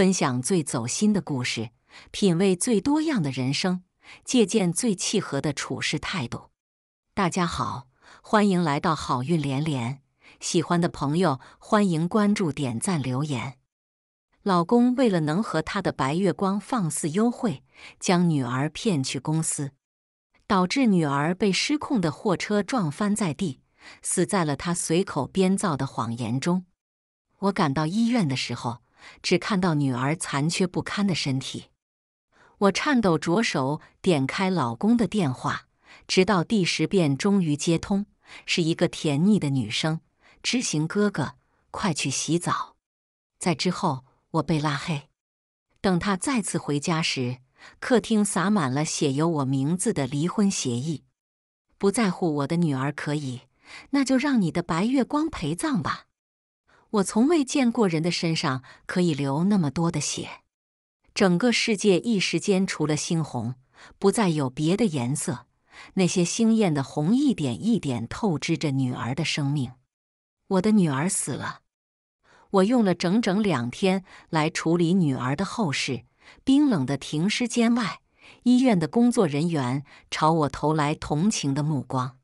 分享最走心的故事，品味最多样的人生，借鉴最契合的处事态度。大家好，欢迎来到好运连连。喜欢的朋友，欢迎关注、点赞、留言。老公为了能和他的白月光放肆幽会，将女儿骗去公司，导致女儿被失控的货车撞翻在地，死在了他随口编造的谎言中。我赶到医院的时候。只看到女儿残缺不堪的身体，我颤抖着手点开老公的电话，直到第十遍终于接通，是一个甜腻的女声：“知行哥哥，快去洗澡。”在之后，我被拉黑。等他再次回家时，客厅洒满了写有我名字的离婚协议。不在乎我的女儿可以，那就让你的白月光陪葬吧。我从未见过人的身上可以流那么多的血，整个世界一时间除了猩红，不再有别的颜色。那些鲜艳的红一点一点透支着女儿的生命。我的女儿死了，我用了整整两天来处理女儿的后事。冰冷的停尸间外，医院的工作人员朝我投来同情的目光，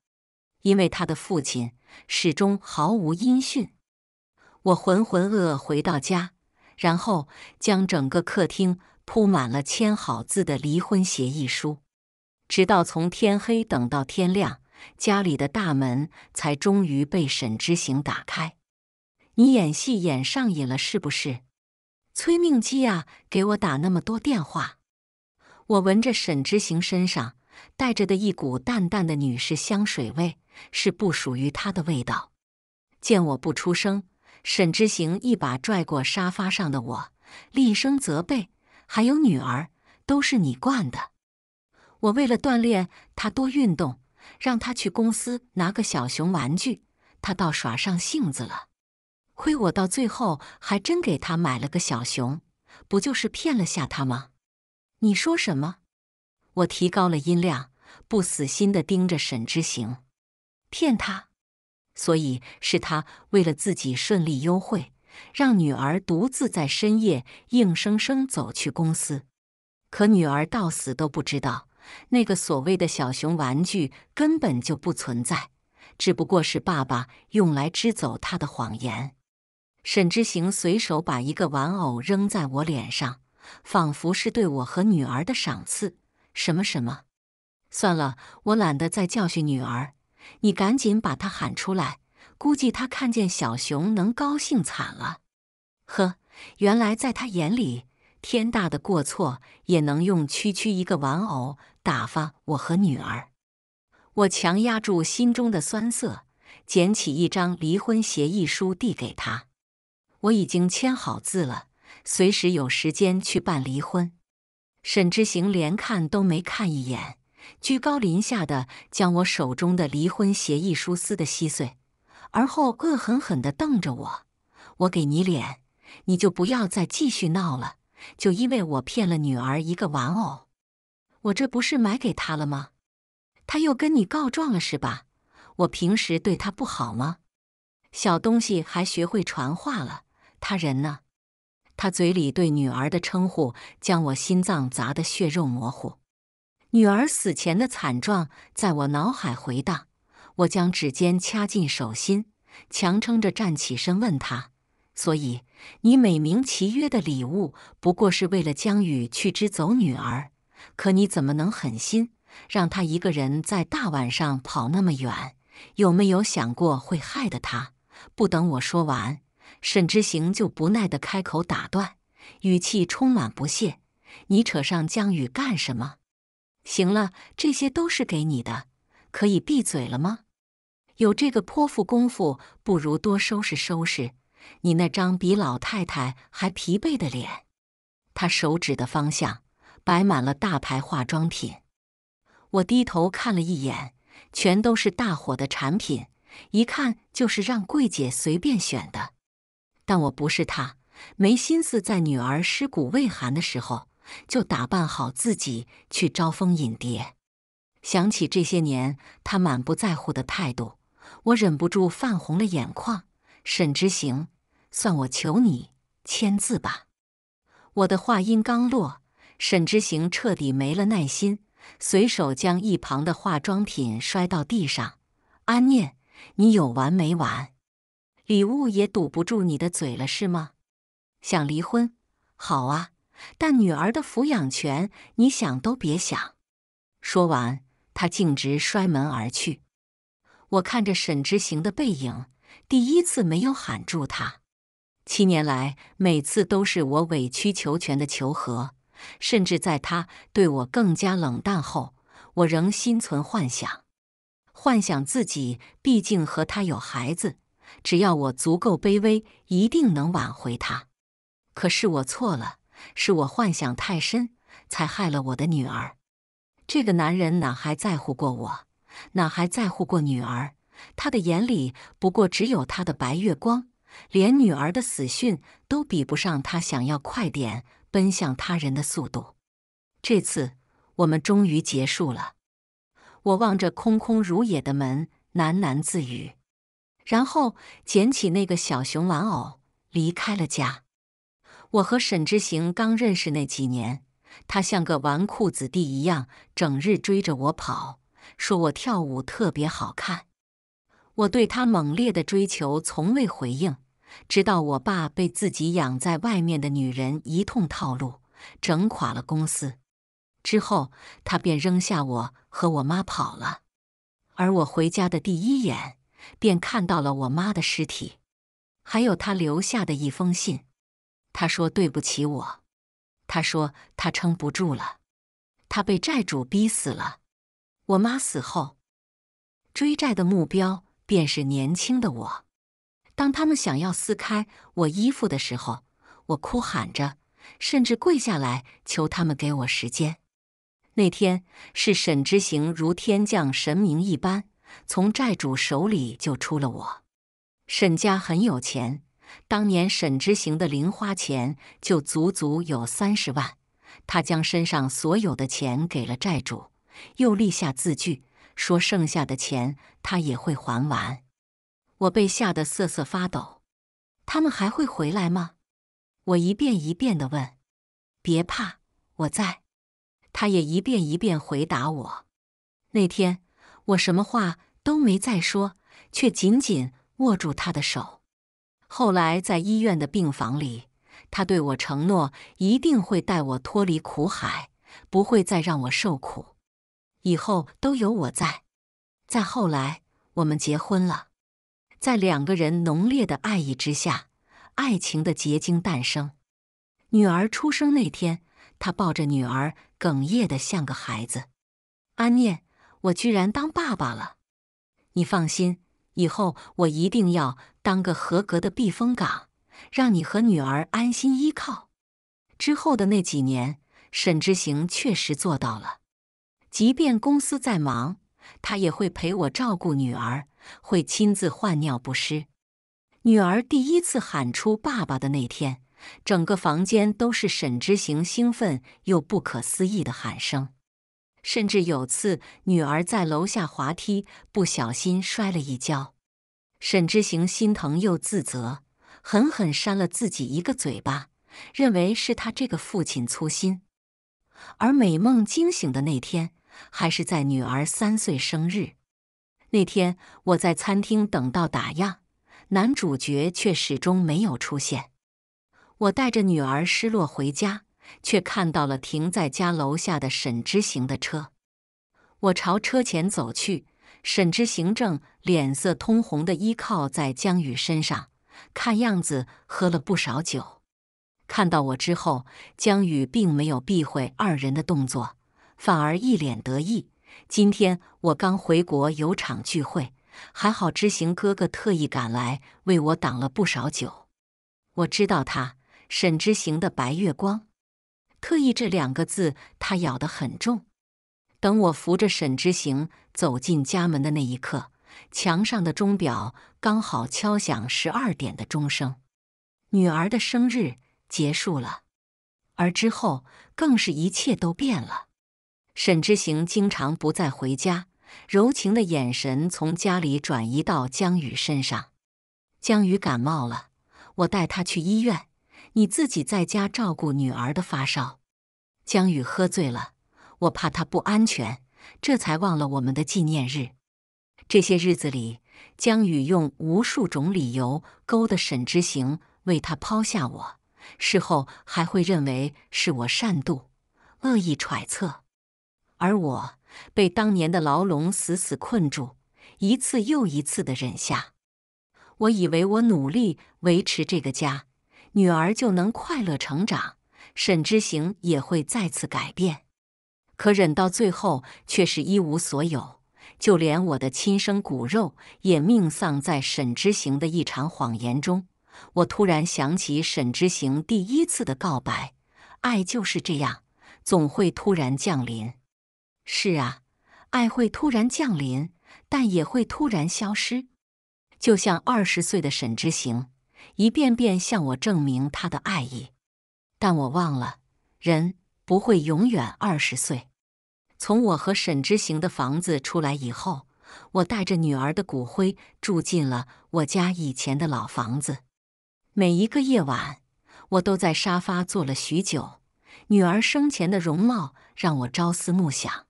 因为他的父亲始终毫无音讯。我浑浑噩噩回到家，然后将整个客厅铺满了签好字的离婚协议书，直到从天黑等到天亮，家里的大门才终于被沈之行打开。你演戏演上瘾了是不是？催命机啊，给我打那么多电话！我闻着沈之行身上带着的一股淡淡的女士香水味，是不属于他的味道。见我不出声。沈之行一把拽过沙发上的我，厉声责备：“还有女儿，都是你惯的。我为了锻炼他多运动，让他去公司拿个小熊玩具，他倒耍上性子了。亏我到最后还真给他买了个小熊，不就是骗了下他吗？”你说什么？我提高了音量，不死心的盯着沈之行：“骗他？”所以是他为了自己顺利幽会，让女儿独自在深夜硬生生走去公司。可女儿到死都不知道，那个所谓的小熊玩具根本就不存在，只不过是爸爸用来支走她的谎言。沈之行随手把一个玩偶扔在我脸上，仿佛是对我和女儿的赏赐。什么什么？算了，我懒得再教训女儿。你赶紧把他喊出来，估计他看见小熊能高兴惨了。呵，原来在他眼里，天大的过错也能用区区一个玩偶打发我和女儿。我强压住心中的酸涩，捡起一张离婚协议书递给他。我已经签好字了，随时有时间去办离婚。沈之行连看都没看一眼。居高临下的将我手中的离婚协议书撕得稀碎，而后恶狠狠地瞪着我：“我给你脸，你就不要再继续闹了。就因为我骗了女儿一个玩偶，我这不是买给她了吗？她又跟你告状了是吧？我平时对她不好吗？小东西还学会传话了。她人呢？他嘴里对女儿的称呼，将我心脏砸得血肉模糊。”女儿死前的惨状在我脑海回荡，我将指尖掐进手心，强撑着站起身，问他：“所以你美名其曰的礼物，不过是为了江宇去支走女儿？可你怎么能狠心，让他一个人在大晚上跑那么远？有没有想过会害得他？”不等我说完，沈之行就不耐地开口打断，语气充满不屑：“你扯上江宇干什么？”行了，这些都是给你的，可以闭嘴了吗？有这个泼妇功夫，不如多收拾收拾你那张比老太太还疲惫的脸。他手指的方向摆满了大牌化妆品，我低头看了一眼，全都是大火的产品，一看就是让柜姐随便选的。但我不是她，没心思在女儿尸骨未寒的时候。就打扮好自己去招蜂引蝶。想起这些年他满不在乎的态度，我忍不住泛红了眼眶。沈之行，算我求你签字吧。我的话音刚落，沈之行彻底没了耐心，随手将一旁的化妆品摔到地上。安念，你有完没完？礼物也堵不住你的嘴了是吗？想离婚？好啊。但女儿的抚养权，你想都别想！说完，他径直摔门而去。我看着沈之行的背影，第一次没有喊住他。七年来，每次都是我委曲求全的求和，甚至在他对我更加冷淡后，我仍心存幻想，幻想自己毕竟和他有孩子，只要我足够卑微，一定能挽回他。可是我错了。是我幻想太深，才害了我的女儿。这个男人哪还在乎过我？哪还在乎过女儿？他的眼里不过只有他的白月光，连女儿的死讯都比不上他想要快点奔向他人的速度。这次我们终于结束了。我望着空空如也的门，喃喃自语，然后捡起那个小熊玩偶，离开了家。我和沈之行刚认识那几年，他像个纨绔子弟一样，整日追着我跑，说我跳舞特别好看。我对他猛烈的追求从未回应，直到我爸被自己养在外面的女人一通套路，整垮了公司，之后他便扔下我和我妈跑了。而我回家的第一眼，便看到了我妈的尸体，还有他留下的一封信。他说：“对不起我。”他说：“他撑不住了，他被债主逼死了。”我妈死后，追债的目标便是年轻的我。当他们想要撕开我衣服的时候，我哭喊着，甚至跪下来求他们给我时间。那天是沈之行如天降神明一般，从债主手里救出了我。沈家很有钱。当年沈之行的零花钱就足足有三十万，他将身上所有的钱给了债主，又立下字据，说剩下的钱他也会还完。我被吓得瑟瑟发抖，他们还会回来吗？我一遍一遍地问。别怕，我在。他也一遍一遍回答我。那天我什么话都没再说，却紧紧握住他的手。后来在医院的病房里，他对我承诺一定会带我脱离苦海，不会再让我受苦，以后都有我在。再后来我们结婚了，在两个人浓烈的爱意之下，爱情的结晶诞生。女儿出生那天，他抱着女儿哽咽的像个孩子。安念，我居然当爸爸了，你放心。以后我一定要当个合格的避风港，让你和女儿安心依靠。之后的那几年，沈之行确实做到了。即便公司再忙，他也会陪我照顾女儿，会亲自换尿不湿。女儿第一次喊出“爸爸”的那天，整个房间都是沈之行兴奋又不可思议的喊声。甚至有次，女儿在楼下滑梯不小心摔了一跤，沈之行心疼又自责，狠狠扇了自己一个嘴巴，认为是他这个父亲粗心。而美梦惊醒的那天，还是在女儿三岁生日那天，我在餐厅等到打烊，男主角却始终没有出现，我带着女儿失落回家。却看到了停在家楼下的沈之行的车。我朝车前走去，沈之行正脸色通红的依靠在江宇身上，看样子喝了不少酒。看到我之后，江宇并没有避讳二人的动作，反而一脸得意。今天我刚回国，有场聚会，还好之行哥哥特意赶来为我挡了不少酒。我知道他，沈之行的白月光。特意这两个字，他咬得很重。等我扶着沈之行走进家门的那一刻，墙上的钟表刚好敲响十二点的钟声。女儿的生日结束了，而之后更是一切都变了。沈之行经常不再回家，柔情的眼神从家里转移到江宇身上。江宇感冒了，我带他去医院。你自己在家照顾女儿的发烧，江宇喝醉了，我怕他不安全，这才忘了我们的纪念日。这些日子里，江宇用无数种理由勾搭沈之行为他抛下我，事后还会认为是我善妒，恶意揣测。而我被当年的牢笼死死困住，一次又一次的忍下。我以为我努力维持这个家。女儿就能快乐成长，沈之行也会再次改变。可忍到最后，却是一无所有，就连我的亲生骨肉也命丧在沈之行的一场谎言中。我突然想起沈之行第一次的告白：“爱就是这样，总会突然降临。”是啊，爱会突然降临，但也会突然消失。就像二十岁的沈之行。一遍遍向我证明他的爱意，但我忘了，人不会永远二十岁。从我和沈之行的房子出来以后，我带着女儿的骨灰住进了我家以前的老房子。每一个夜晚，我都在沙发坐了许久。女儿生前的容貌让我朝思暮想，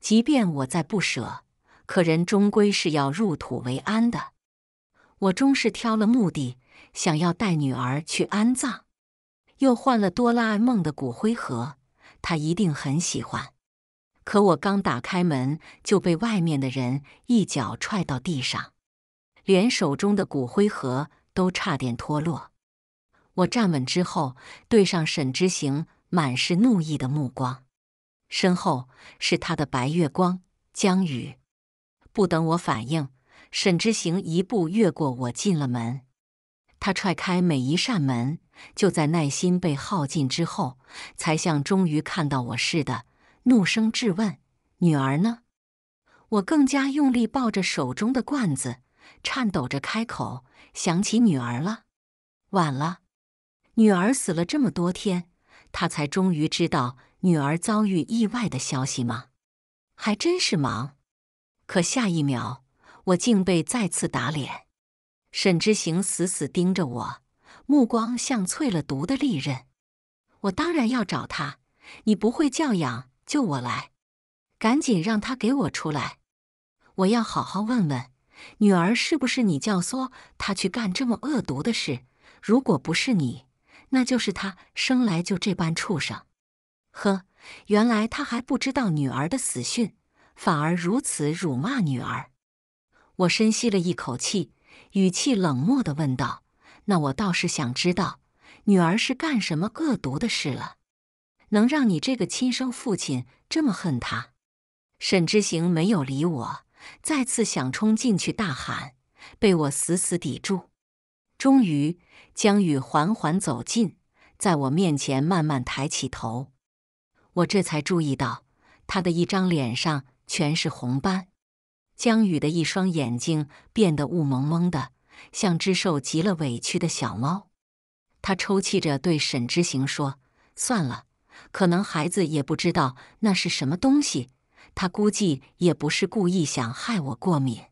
即便我在不舍，可人终归是要入土为安的。我终是挑了墓地。想要带女儿去安葬，又换了哆啦 A 梦的骨灰盒，她一定很喜欢。可我刚打开门，就被外面的人一脚踹到地上，连手中的骨灰盒都差点脱落。我站稳之后，对上沈之行满是怒意的目光，身后是他的白月光江宇。不等我反应，沈之行一步越过我，进了门。他踹开每一扇门，就在耐心被耗尽之后，才像终于看到我似的，怒声质问：“女儿呢？”我更加用力抱着手中的罐子，颤抖着开口：“想起女儿了。”晚了，女儿死了这么多天，他才终于知道女儿遭遇意外的消息吗？还真是忙。可下一秒，我竟被再次打脸。沈之行死死盯着我，目光像淬了毒的利刃。我当然要找他，你不会教养，就我来。赶紧让他给我出来，我要好好问问女儿是不是你教唆他去干这么恶毒的事。如果不是你，那就是他生来就这般畜生。呵，原来他还不知道女儿的死讯，反而如此辱骂女儿。我深吸了一口气。语气冷漠地问道：“那我倒是想知道，女儿是干什么恶毒的事了，能让你这个亲生父亲这么恨她？”沈之行没有理我，再次想冲进去大喊，被我死死抵住。终于，江宇缓缓走近，在我面前慢慢抬起头。我这才注意到，他的一张脸上全是红斑。江宇的一双眼睛变得雾蒙蒙的，像只受极了委屈的小猫。他抽泣着对沈之行说：“算了，可能孩子也不知道那是什么东西，他估计也不是故意想害我过敏。”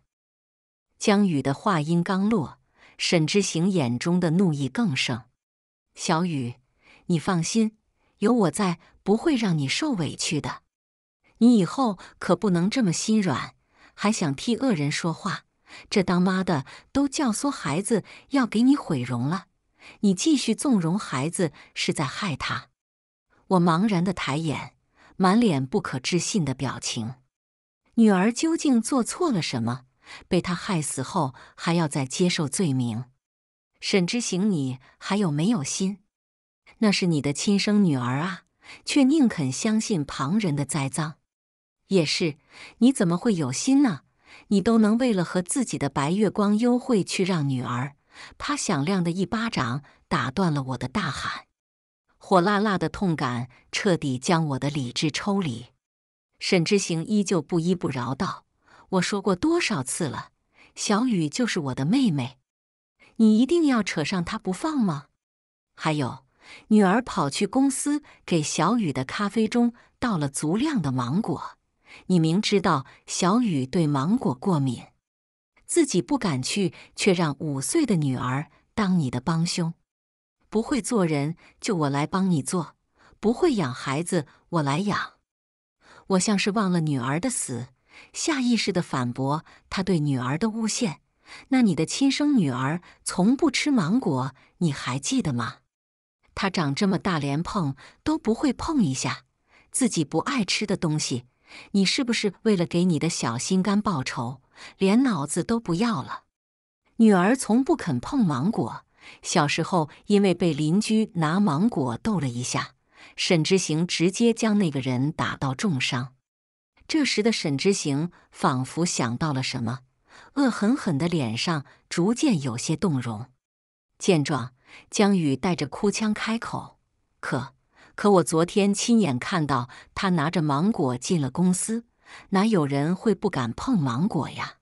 江宇的话音刚落，沈之行眼中的怒意更盛。“小雨，你放心，有我在，不会让你受委屈的。你以后可不能这么心软。”还想替恶人说话？这当妈的都教唆孩子要给你毁容了，你继续纵容孩子是在害他。我茫然的抬眼，满脸不可置信的表情。女儿究竟做错了什么？被他害死后还要再接受罪名？沈之行，你还有没有心？那是你的亲生女儿啊，却宁肯相信旁人的栽赃。也是，你怎么会有心呢？你都能为了和自己的白月光幽会去让女儿……他响亮的一巴掌打断了我的大喊，火辣辣的痛感彻底将我的理智抽离。沈之行依旧不依不饶道：“我说过多少次了，小雨就是我的妹妹，你一定要扯上她不放吗？”还有，女儿跑去公司给小雨的咖啡中倒了足量的芒果。你明知道小雨对芒果过敏，自己不敢去，却让五岁的女儿当你的帮凶，不会做人就我来帮你做，不会养孩子我来养。我像是忘了女儿的死，下意识地反驳他对女儿的诬陷。那你的亲生女儿从不吃芒果，你还记得吗？她长这么大连碰都不会碰一下，自己不爱吃的东西。你是不是为了给你的小心肝报仇，连脑子都不要了？女儿从不肯碰芒果，小时候因为被邻居拿芒果逗了一下，沈之行直接将那个人打到重伤。这时的沈之行仿佛想到了什么，恶狠狠的脸上逐渐有些动容。见状，江宇带着哭腔开口：“可。”可我昨天亲眼看到他拿着芒果进了公司，哪有人会不敢碰芒果呀？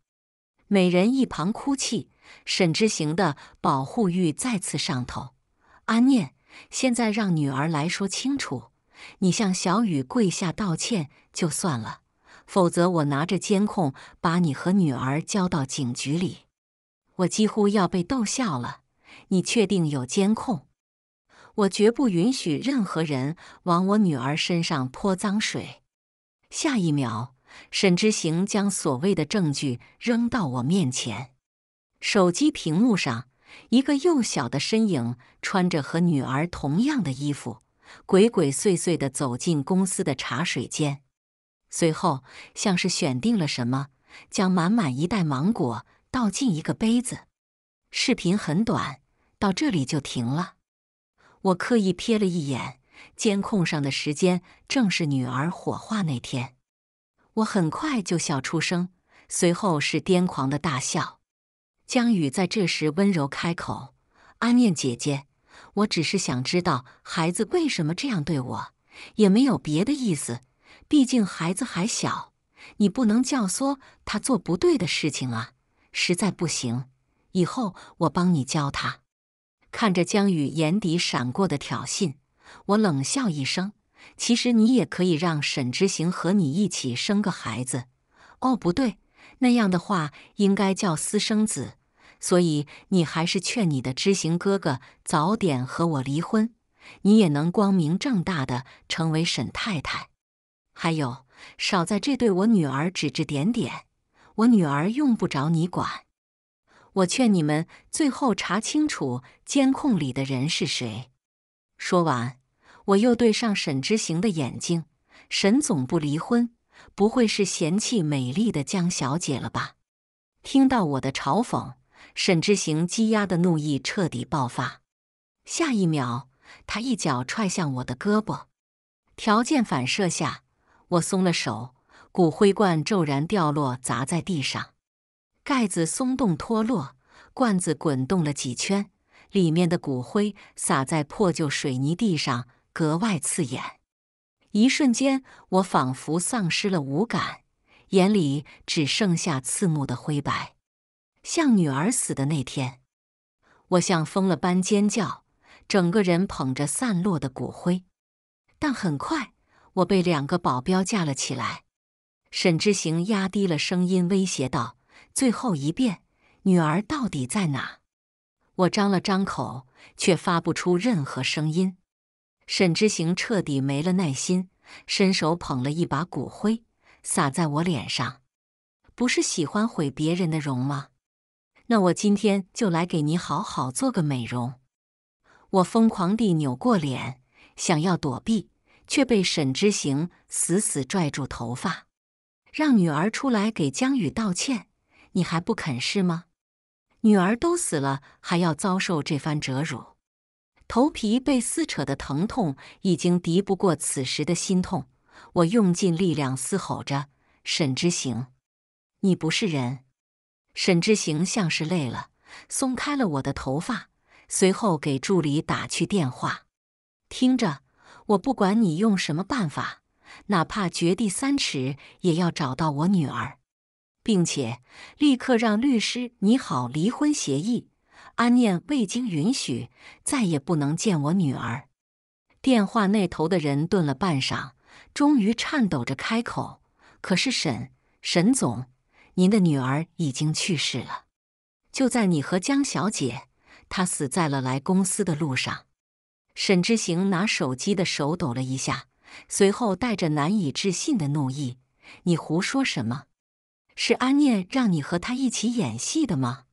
美人一旁哭泣，沈之行的保护欲再次上头。阿念，现在让女儿来说清楚，你向小雨跪下道歉就算了，否则我拿着监控把你和女儿交到警局里。我几乎要被逗笑了，你确定有监控？我绝不允许任何人往我女儿身上泼脏水。下一秒，沈之行将所谓的证据扔到我面前。手机屏幕上，一个幼小的身影穿着和女儿同样的衣服，鬼鬼祟祟的走进公司的茶水间，随后像是选定了什么，将满满一袋芒果倒进一个杯子。视频很短，到这里就停了。我刻意瞥了一眼监控上的时间，正是女儿火化那天。我很快就笑出声，随后是癫狂的大笑。江宇在这时温柔开口：“安念姐姐，我只是想知道孩子为什么这样对我，也没有别的意思。毕竟孩子还小，你不能教唆他做不对的事情啊。实在不行，以后我帮你教他。”看着江宇眼底闪过的挑衅，我冷笑一声：“其实你也可以让沈之行和你一起生个孩子。哦，不对，那样的话应该叫私生子。所以你还是劝你的知行哥哥早点和我离婚，你也能光明正大的成为沈太太。还有，少在这对我女儿指指点点，我女儿用不着你管。”我劝你们最后查清楚监控里的人是谁。说完，我又对上沈之行的眼睛。沈总不离婚，不会是嫌弃美丽的江小姐了吧？听到我的嘲讽，沈之行积压的怒意彻底爆发。下一秒，他一脚踹向我的胳膊。条件反射下，我松了手，骨灰罐骤然掉落，砸在地上。盖子松动脱落，罐子滚动了几圈，里面的骨灰洒在破旧水泥地上，格外刺眼。一瞬间，我仿佛丧失了五感，眼里只剩下刺目的灰白。像女儿死的那天，我像疯了般尖叫，整个人捧着散落的骨灰。但很快，我被两个保镖架了起来。沈之行压低了声音威胁道。最后一遍，女儿到底在哪？我张了张口，却发不出任何声音。沈之行彻底没了耐心，伸手捧了一把骨灰，撒在我脸上。不是喜欢毁别人的容吗？那我今天就来给你好好做个美容。我疯狂地扭过脸，想要躲避，却被沈之行死死拽住头发，让女儿出来给江宇道歉。你还不肯是吗？女儿都死了，还要遭受这番折辱，头皮被撕扯的疼痛已经敌不过此时的心痛。我用尽力量嘶吼着：“沈之行，你不是人！”沈之行像是累了，松开了我的头发，随后给助理打去电话。听着，我不管你用什么办法，哪怕掘地三尺，也要找到我女儿。并且立刻让律师拟好离婚协议。安念未经允许，再也不能见我女儿。电话那头的人顿了半晌，终于颤抖着开口：“可是沈沈总，您的女儿已经去世了，就在你和江小姐，她死在了来公司的路上。”沈之行拿手机的手抖了一下，随后带着难以置信的怒意：“你胡说什么？”是安念让你和他一起演戏的吗？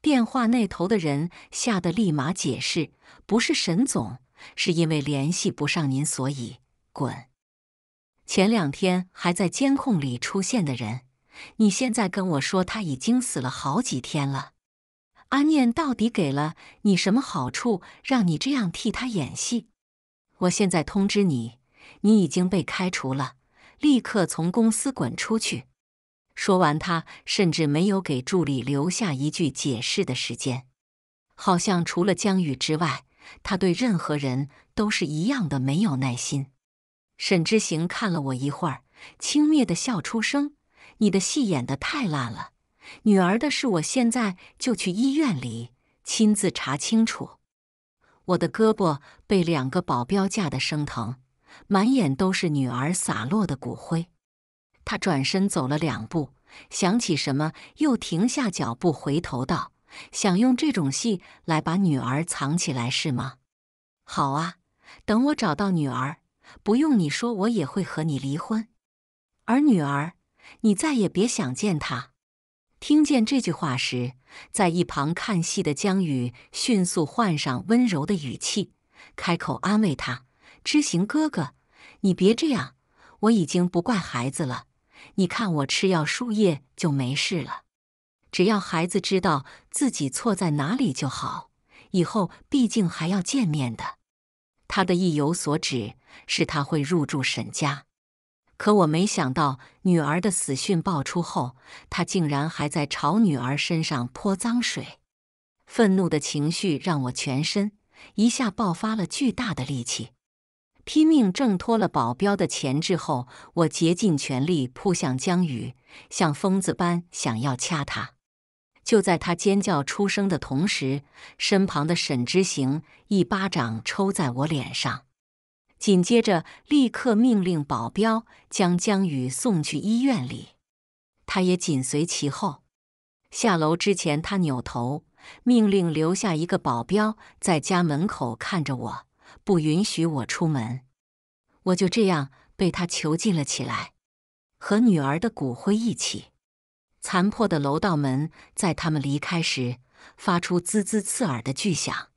电话那头的人吓得立马解释：“不是沈总，是因为联系不上您，所以滚。”前两天还在监控里出现的人，你现在跟我说他已经死了好几天了。安念到底给了你什么好处，让你这样替他演戏？我现在通知你，你已经被开除了，立刻从公司滚出去！说完，他甚至没有给助理留下一句解释的时间，好像除了江宇之外，他对任何人都是一样的没有耐心。沈之行看了我一会儿，轻蔑的笑出声：“你的戏演的太烂了，女儿的事，我现在就去医院里亲自查清楚。”我的胳膊被两个保镖架得生疼，满眼都是女儿洒落的骨灰。他转身走了两步，想起什么，又停下脚步，回头道：“想用这种戏来把女儿藏起来是吗？好啊，等我找到女儿，不用你说，我也会和你离婚。而女儿，你再也别想见她。”听见这句话时，在一旁看戏的江宇迅速换上温柔的语气，开口安慰他：“知行哥哥，你别这样，我已经不怪孩子了。”你看我吃药输液就没事了，只要孩子知道自己错在哪里就好。以后毕竟还要见面的，他的意有所指是他会入住沈家。可我没想到，女儿的死讯爆出后，他竟然还在朝女儿身上泼脏水。愤怒的情绪让我全身一下爆发了巨大的力气。拼命挣脱了保镖的钳制后，我竭尽全力扑向江宇，像疯子般想要掐他。就在他尖叫出声的同时，身旁的沈之行一巴掌抽在我脸上，紧接着立刻命令保镖将江宇送去医院里。他也紧随其后下楼之前，他扭头命令留下一个保镖在家门口看着我。不允许我出门，我就这样被他囚禁了起来，和女儿的骨灰一起。残破的楼道门在他们离开时发出滋滋刺耳的巨响，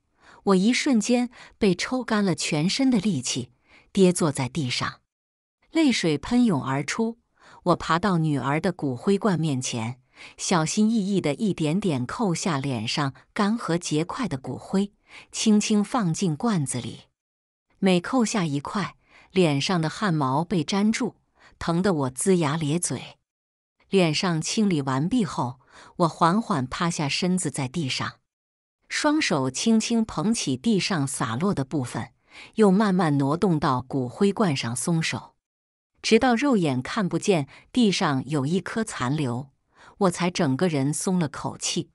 我一瞬间被抽干了全身的力气，跌坐在地上，泪水喷涌而出。我爬到女儿的骨灰罐面前，小心翼翼的一点点扣下脸上干涸结块的骨灰，轻轻放进罐子里。每扣下一块，脸上的汗毛被粘住，疼得我龇牙咧嘴。脸上清理完毕后，我缓缓趴下身子在地上，双手轻轻捧起地上洒落的部分，又慢慢挪动到骨灰罐上松手，直到肉眼看不见地上有一颗残留，我才整个人松了口气，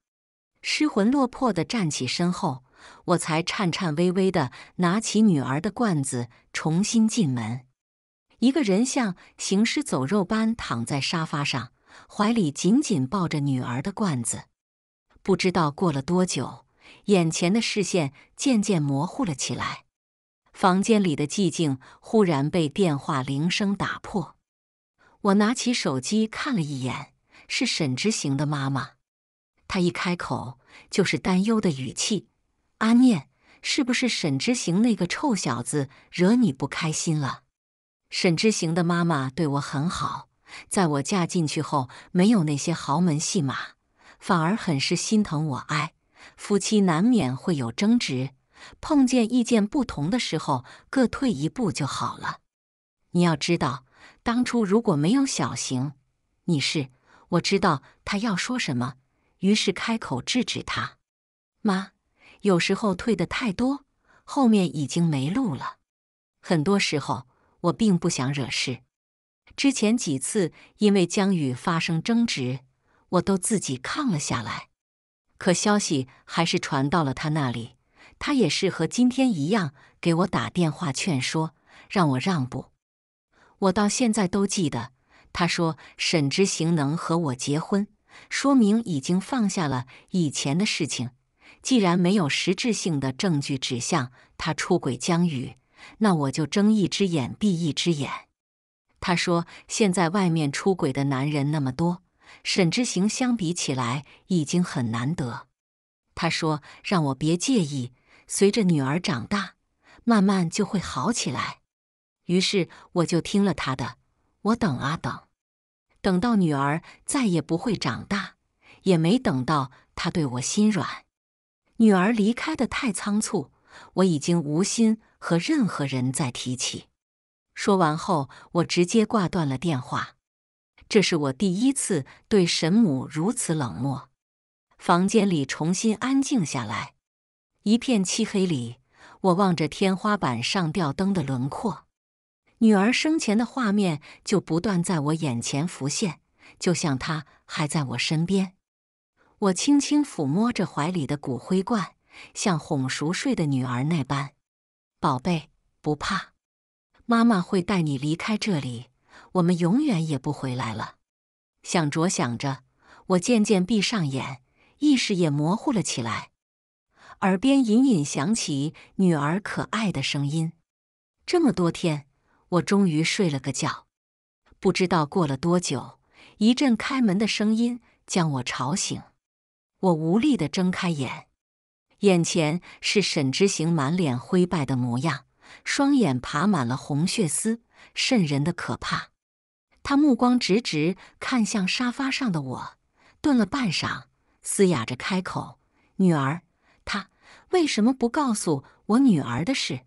失魂落魄的站起身后。我才颤颤巍巍地拿起女儿的罐子，重新进门。一个人像行尸走肉般躺在沙发上，怀里紧紧抱着女儿的罐子。不知道过了多久，眼前的视线渐渐模糊了起来。房间里的寂静忽然被电话铃声打破。我拿起手机看了一眼，是沈之行的妈妈。她一开口就是担忧的语气。阿念，是不是沈之行那个臭小子惹你不开心了？沈之行的妈妈对我很好，在我嫁进去后，没有那些豪门戏码，反而很是心疼我。哎，夫妻难免会有争执，碰见意见不同的时候，各退一步就好了。你要知道，当初如果没有小行，你是……我知道他要说什么，于是开口制止他，妈。有时候退的太多，后面已经没路了。很多时候我并不想惹事，之前几次因为江宇发生争执，我都自己抗了下来。可消息还是传到了他那里，他也是和今天一样给我打电话劝说，让我让步。我到现在都记得，他说沈之行能和我结婚，说明已经放下了以前的事情。既然没有实质性的证据指向他出轨江宇，那我就睁一只眼闭一只眼。他说：“现在外面出轨的男人那么多，沈之行相比起来已经很难得。”他说：“让我别介意，随着女儿长大，慢慢就会好起来。”于是我就听了他的。我等啊等，等到女儿再也不会长大，也没等到他对我心软。女儿离开的太仓促，我已经无心和任何人再提起。说完后，我直接挂断了电话。这是我第一次对沈母如此冷漠。房间里重新安静下来，一片漆黑里，我望着天花板上吊灯的轮廓，女儿生前的画面就不断在我眼前浮现，就像她还在我身边。我轻轻抚摸着怀里的骨灰罐，像哄熟睡的女儿那般：“宝贝，不怕，妈妈会带你离开这里，我们永远也不回来了。”想着想着，我渐渐闭上眼，意识也模糊了起来，耳边隐隐响起女儿可爱的声音。这么多天，我终于睡了个觉。不知道过了多久，一阵开门的声音将我吵醒。我无力地睁开眼，眼前是沈之行满脸灰败的模样，双眼爬满了红血丝，瘆人的可怕。他目光直直看向沙发上的我，顿了半晌，嘶哑着开口：“女儿，他为什么不告诉我女儿的事？”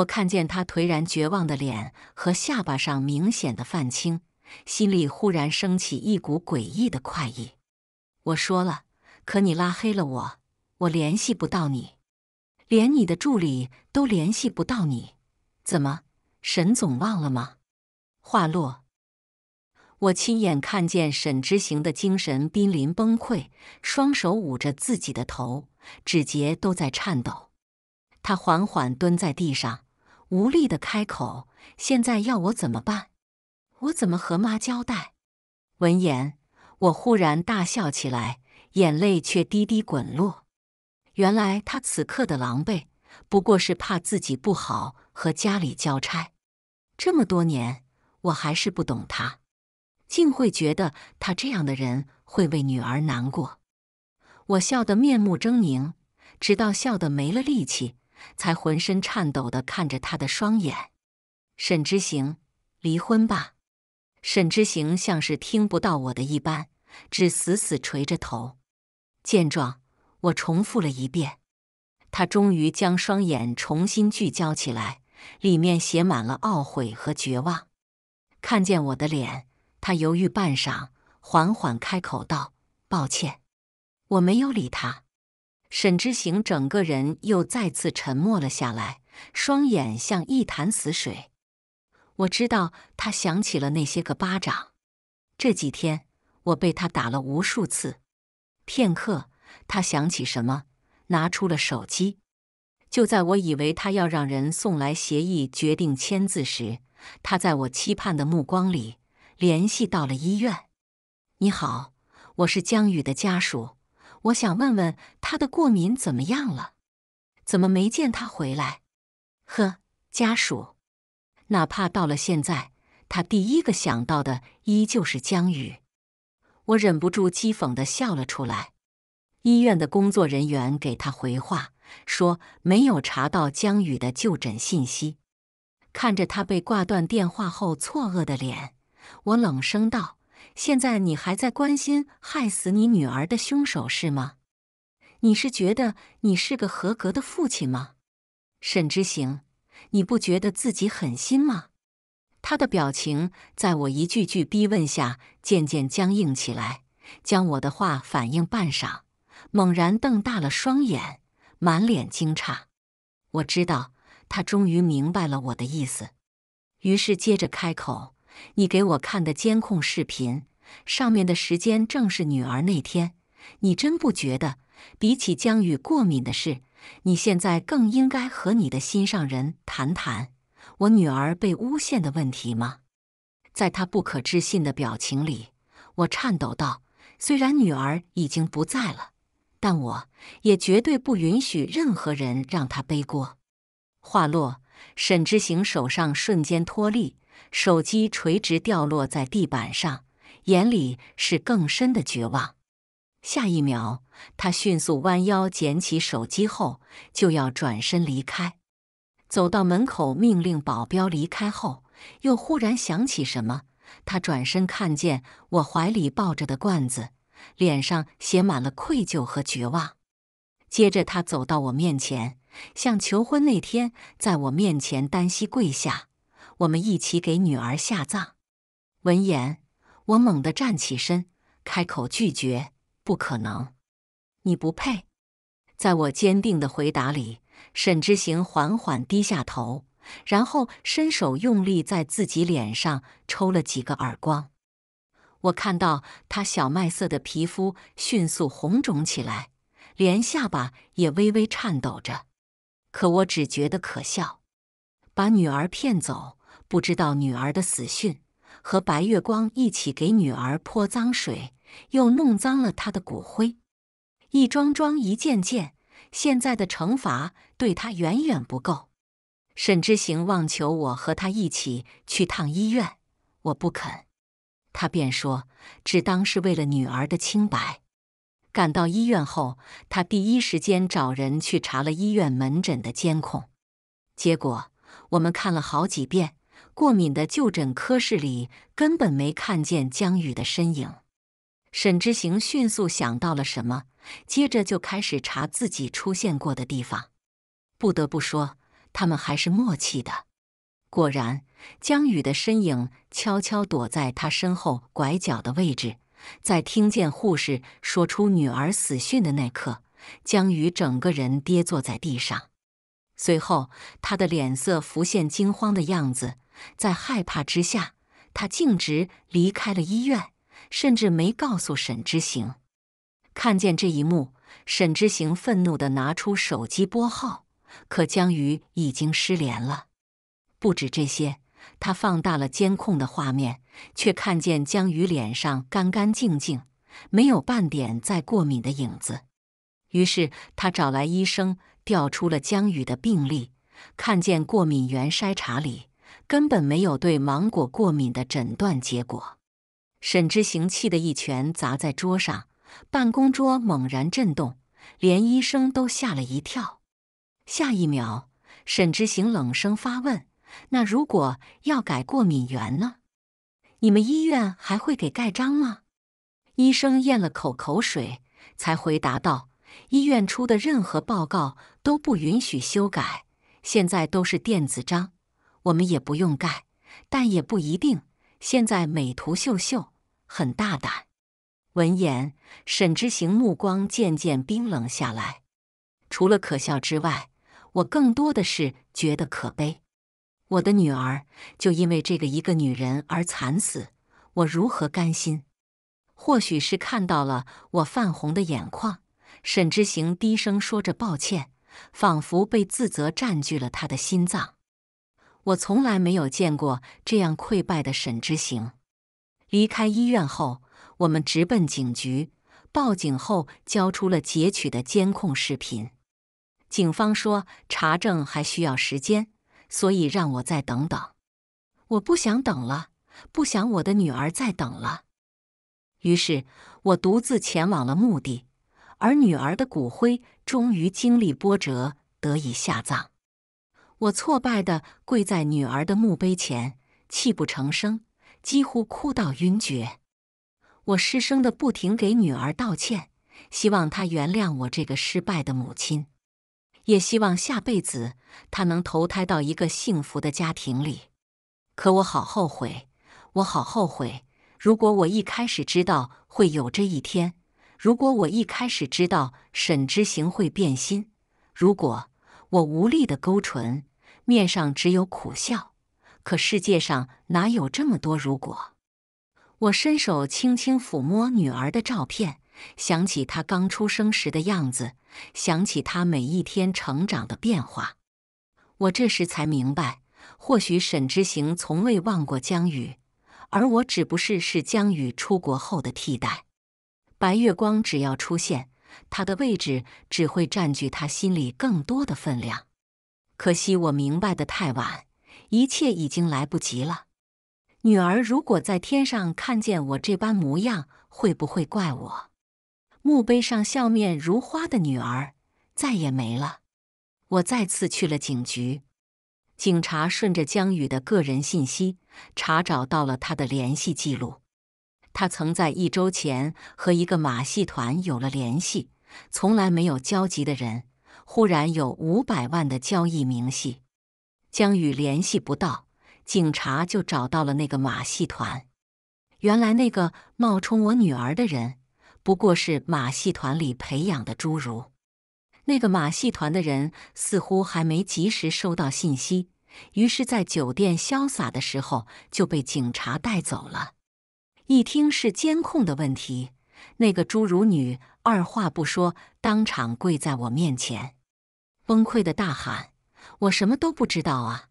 我看见他颓然绝望的脸和下巴上明显的泛青，心里忽然升起一股诡异的快意。我说了。可你拉黑了我，我联系不到你，连你的助理都联系不到你，怎么，沈总忘了吗？话落，我亲眼看见沈之行的精神濒临崩溃，双手捂着自己的头，指节都在颤抖。他缓缓蹲在地上，无力的开口：“现在要我怎么办？我怎么和妈交代？”闻言，我忽然大笑起来。眼泪却滴滴滚落。原来他此刻的狼狈，不过是怕自己不好和家里交差。这么多年，我还是不懂他，竟会觉得他这样的人会为女儿难过。我笑得面目狰狞，直到笑得没了力气，才浑身颤抖地看着他的双眼。沈之行，离婚吧。沈之行像是听不到我的一般，只死死垂着头。见状，我重复了一遍。他终于将双眼重新聚焦起来，里面写满了懊悔和绝望。看见我的脸，他犹豫半晌，缓缓开口道：“抱歉。”我没有理他。沈之行整个人又再次沉默了下来，双眼像一潭死水。我知道他想起了那些个巴掌。这几天，我被他打了无数次。片刻，他想起什么，拿出了手机。就在我以为他要让人送来协议，决定签字时，他在我期盼的目光里联系到了医院。“你好，我是江宇的家属，我想问问他的过敏怎么样了？怎么没见他回来？”呵，家属，哪怕到了现在，他第一个想到的依旧是江宇。我忍不住讥讽的笑了出来，医院的工作人员给他回话，说没有查到江宇的就诊信息。看着他被挂断电话后错愕的脸，我冷声道：“现在你还在关心害死你女儿的凶手是吗？你是觉得你是个合格的父亲吗？沈之行，你不觉得自己狠心吗？”他的表情在我一句句逼问下渐渐僵硬起来，将我的话反应半晌，猛然瞪大了双眼，满脸惊诧。我知道他终于明白了我的意思，于是接着开口：“你给我看的监控视频，上面的时间正是女儿那天。你真不觉得，比起江雨过敏的事，你现在更应该和你的心上人谈谈？”我女儿被诬陷的问题吗？在他不可置信的表情里，我颤抖道：“虽然女儿已经不在了，但我也绝对不允许任何人让她背锅。”话落，沈之行手上瞬间脱力，手机垂直掉落在地板上，眼里是更深的绝望。下一秒，他迅速弯腰捡起手机后，就要转身离开。走到门口，命令保镖离开后，又忽然想起什么，他转身看见我怀里抱着的罐子，脸上写满了愧疚和绝望。接着，他走到我面前，像求婚那天在我面前单膝跪下，我们一起给女儿下葬。闻言，我猛地站起身，开口拒绝：“不可能，你不配。”在我坚定的回答里。沈之行缓缓低下头，然后伸手用力在自己脸上抽了几个耳光。我看到他小麦色的皮肤迅速红肿起来，连下巴也微微颤抖着。可我只觉得可笑：把女儿骗走，不知道女儿的死讯，和白月光一起给女儿泼脏水，又弄脏了她的骨灰，一桩桩，一件件。现在的惩罚对他远远不够。沈之行望求我和他一起去趟医院，我不肯，他便说只当是为了女儿的清白。赶到医院后，他第一时间找人去查了医院门诊的监控，结果我们看了好几遍，过敏的就诊科室里根本没看见江宇的身影。沈之行迅速想到了什么，接着就开始查自己出现过的地方。不得不说，他们还是默契的。果然，江宇的身影悄悄躲在他身后拐角的位置。在听见护士说出女儿死讯的那刻，江宇整个人跌坐在地上。随后，他的脸色浮现惊慌的样子，在害怕之下，他径直离开了医院。甚至没告诉沈之行。看见这一幕，沈之行愤怒的拿出手机拨号，可江宇已经失联了。不止这些，他放大了监控的画面，却看见江宇脸上干干净净，没有半点再过敏的影子。于是他找来医生，调出了江宇的病历，看见过敏源筛查里根本没有对芒果过敏的诊断结果。沈之行气得一拳砸在桌上，办公桌猛然震动，连医生都吓了一跳。下一秒，沈之行冷声发问：“那如果要改过敏源呢？你们医院还会给盖章吗？”医生咽了口口水，才回答道：“医院出的任何报告都不允许修改，现在都是电子章，我们也不用盖，但也不一定。现在美图秀秀。”很大胆。闻言，沈之行目光渐渐冰冷下来。除了可笑之外，我更多的是觉得可悲。我的女儿就因为这个一个女人而惨死，我如何甘心？或许是看到了我泛红的眼眶，沈之行低声说着抱歉，仿佛被自责占据了他的心脏。我从来没有见过这样溃败的沈之行。离开医院后，我们直奔警局，报警后交出了截取的监控视频。警方说查证还需要时间，所以让我再等等。我不想等了，不想我的女儿再等了。于是，我独自前往了墓地，而女儿的骨灰终于经历波折得以下葬。我挫败地跪在女儿的墓碑前，泣不成声。几乎哭到晕厥，我失声的不停给女儿道歉，希望她原谅我这个失败的母亲，也希望下辈子她能投胎到一个幸福的家庭里。可我好后悔，我好后悔。如果我一开始知道会有这一天，如果我一开始知道沈之行会变心，如果我无力的勾唇，面上只有苦笑。可世界上哪有这么多如果？我伸手轻轻抚摸女儿的照片，想起她刚出生时的样子，想起她每一天成长的变化。我这时才明白，或许沈之行从未忘过江宇，而我只不过是江宇出国后的替代。白月光只要出现，他的位置只会占据他心里更多的分量。可惜我明白的太晚。一切已经来不及了。女儿如果在天上看见我这般模样，会不会怪我？墓碑上笑面如花的女儿再也没了。我再次去了警局，警察顺着江宇的个人信息查找到了他的联系记录。他曾在一周前和一个马戏团有了联系，从来没有交集的人，忽然有五百万的交易明细。江宇联系不到，警察就找到了那个马戏团。原来那个冒充我女儿的人，不过是马戏团里培养的侏儒。那个马戏团的人似乎还没及时收到信息，于是在酒店潇洒的时候就被警察带走了。一听是监控的问题，那个侏儒女二话不说，当场跪在我面前，崩溃的大喊。我什么都不知道啊！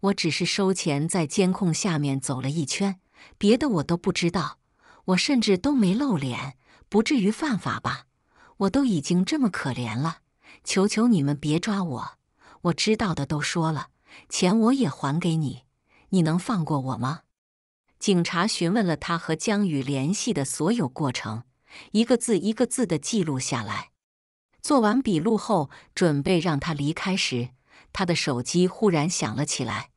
我只是收钱，在监控下面走了一圈，别的我都不知道。我甚至都没露脸，不至于犯法吧？我都已经这么可怜了，求求你们别抓我！我知道的都说了，钱我也还给你，你能放过我吗？警察询问了他和江宇联系的所有过程，一个字一个字的记录下来。做完笔录后，准备让他离开时。他的手机忽然响了起来，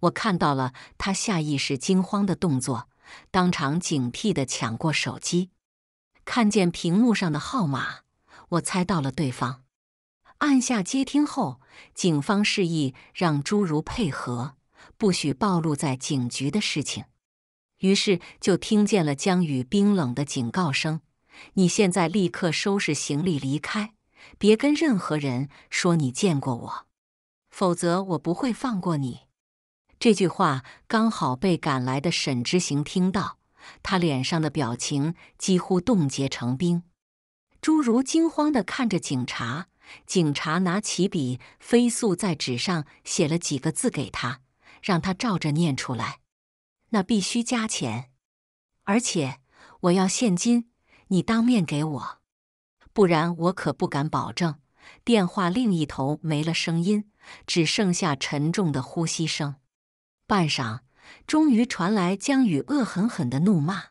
我看到了他下意识惊慌的动作，当场警惕的抢过手机，看见屏幕上的号码，我猜到了对方。按下接听后，警方示意让侏儒配合，不许暴露在警局的事情。于是就听见了江宇冰冷的警告声：“你现在立刻收拾行李离开，别跟任何人说你见过我。”否则我不会放过你。这句话刚好被赶来的沈之行听到，他脸上的表情几乎冻结成冰。侏儒惊慌的看着警察，警察拿起笔，飞速在纸上写了几个字给他，让他照着念出来。那必须加钱，而且我要现金，你当面给我，不然我可不敢保证。电话另一头没了声音。只剩下沉重的呼吸声。半晌，终于传来江宇恶狠狠的怒骂：“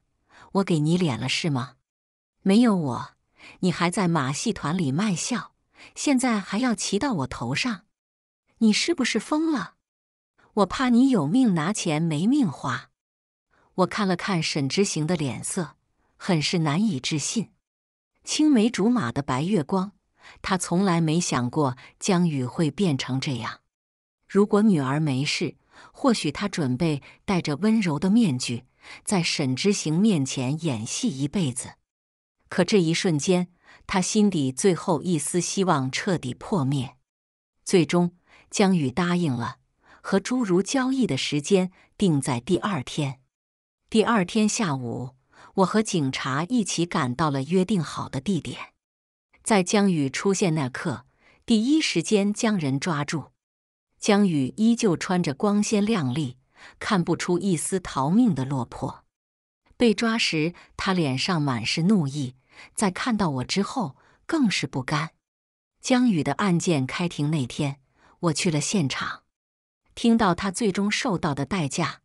我给你脸了是吗？没有我，你还在马戏团里卖笑，现在还要骑到我头上，你是不是疯了？我怕你有命拿钱没命花。”我看了看沈之行的脸色，很是难以置信。青梅竹马的白月光。他从来没想过江宇会变成这样。如果女儿没事，或许他准备戴着温柔的面具，在沈之行面前演戏一辈子。可这一瞬间，他心底最后一丝希望彻底破灭。最终，江宇答应了，和诸如交易的时间定在第二天。第二天下午，我和警察一起赶到了约定好的地点。在江宇出现那刻，第一时间将人抓住。江宇依旧穿着光鲜亮丽，看不出一丝逃命的落魄。被抓时，他脸上满是怒意，在看到我之后，更是不甘。江宇的案件开庭那天，我去了现场，听到他最终受到的代价，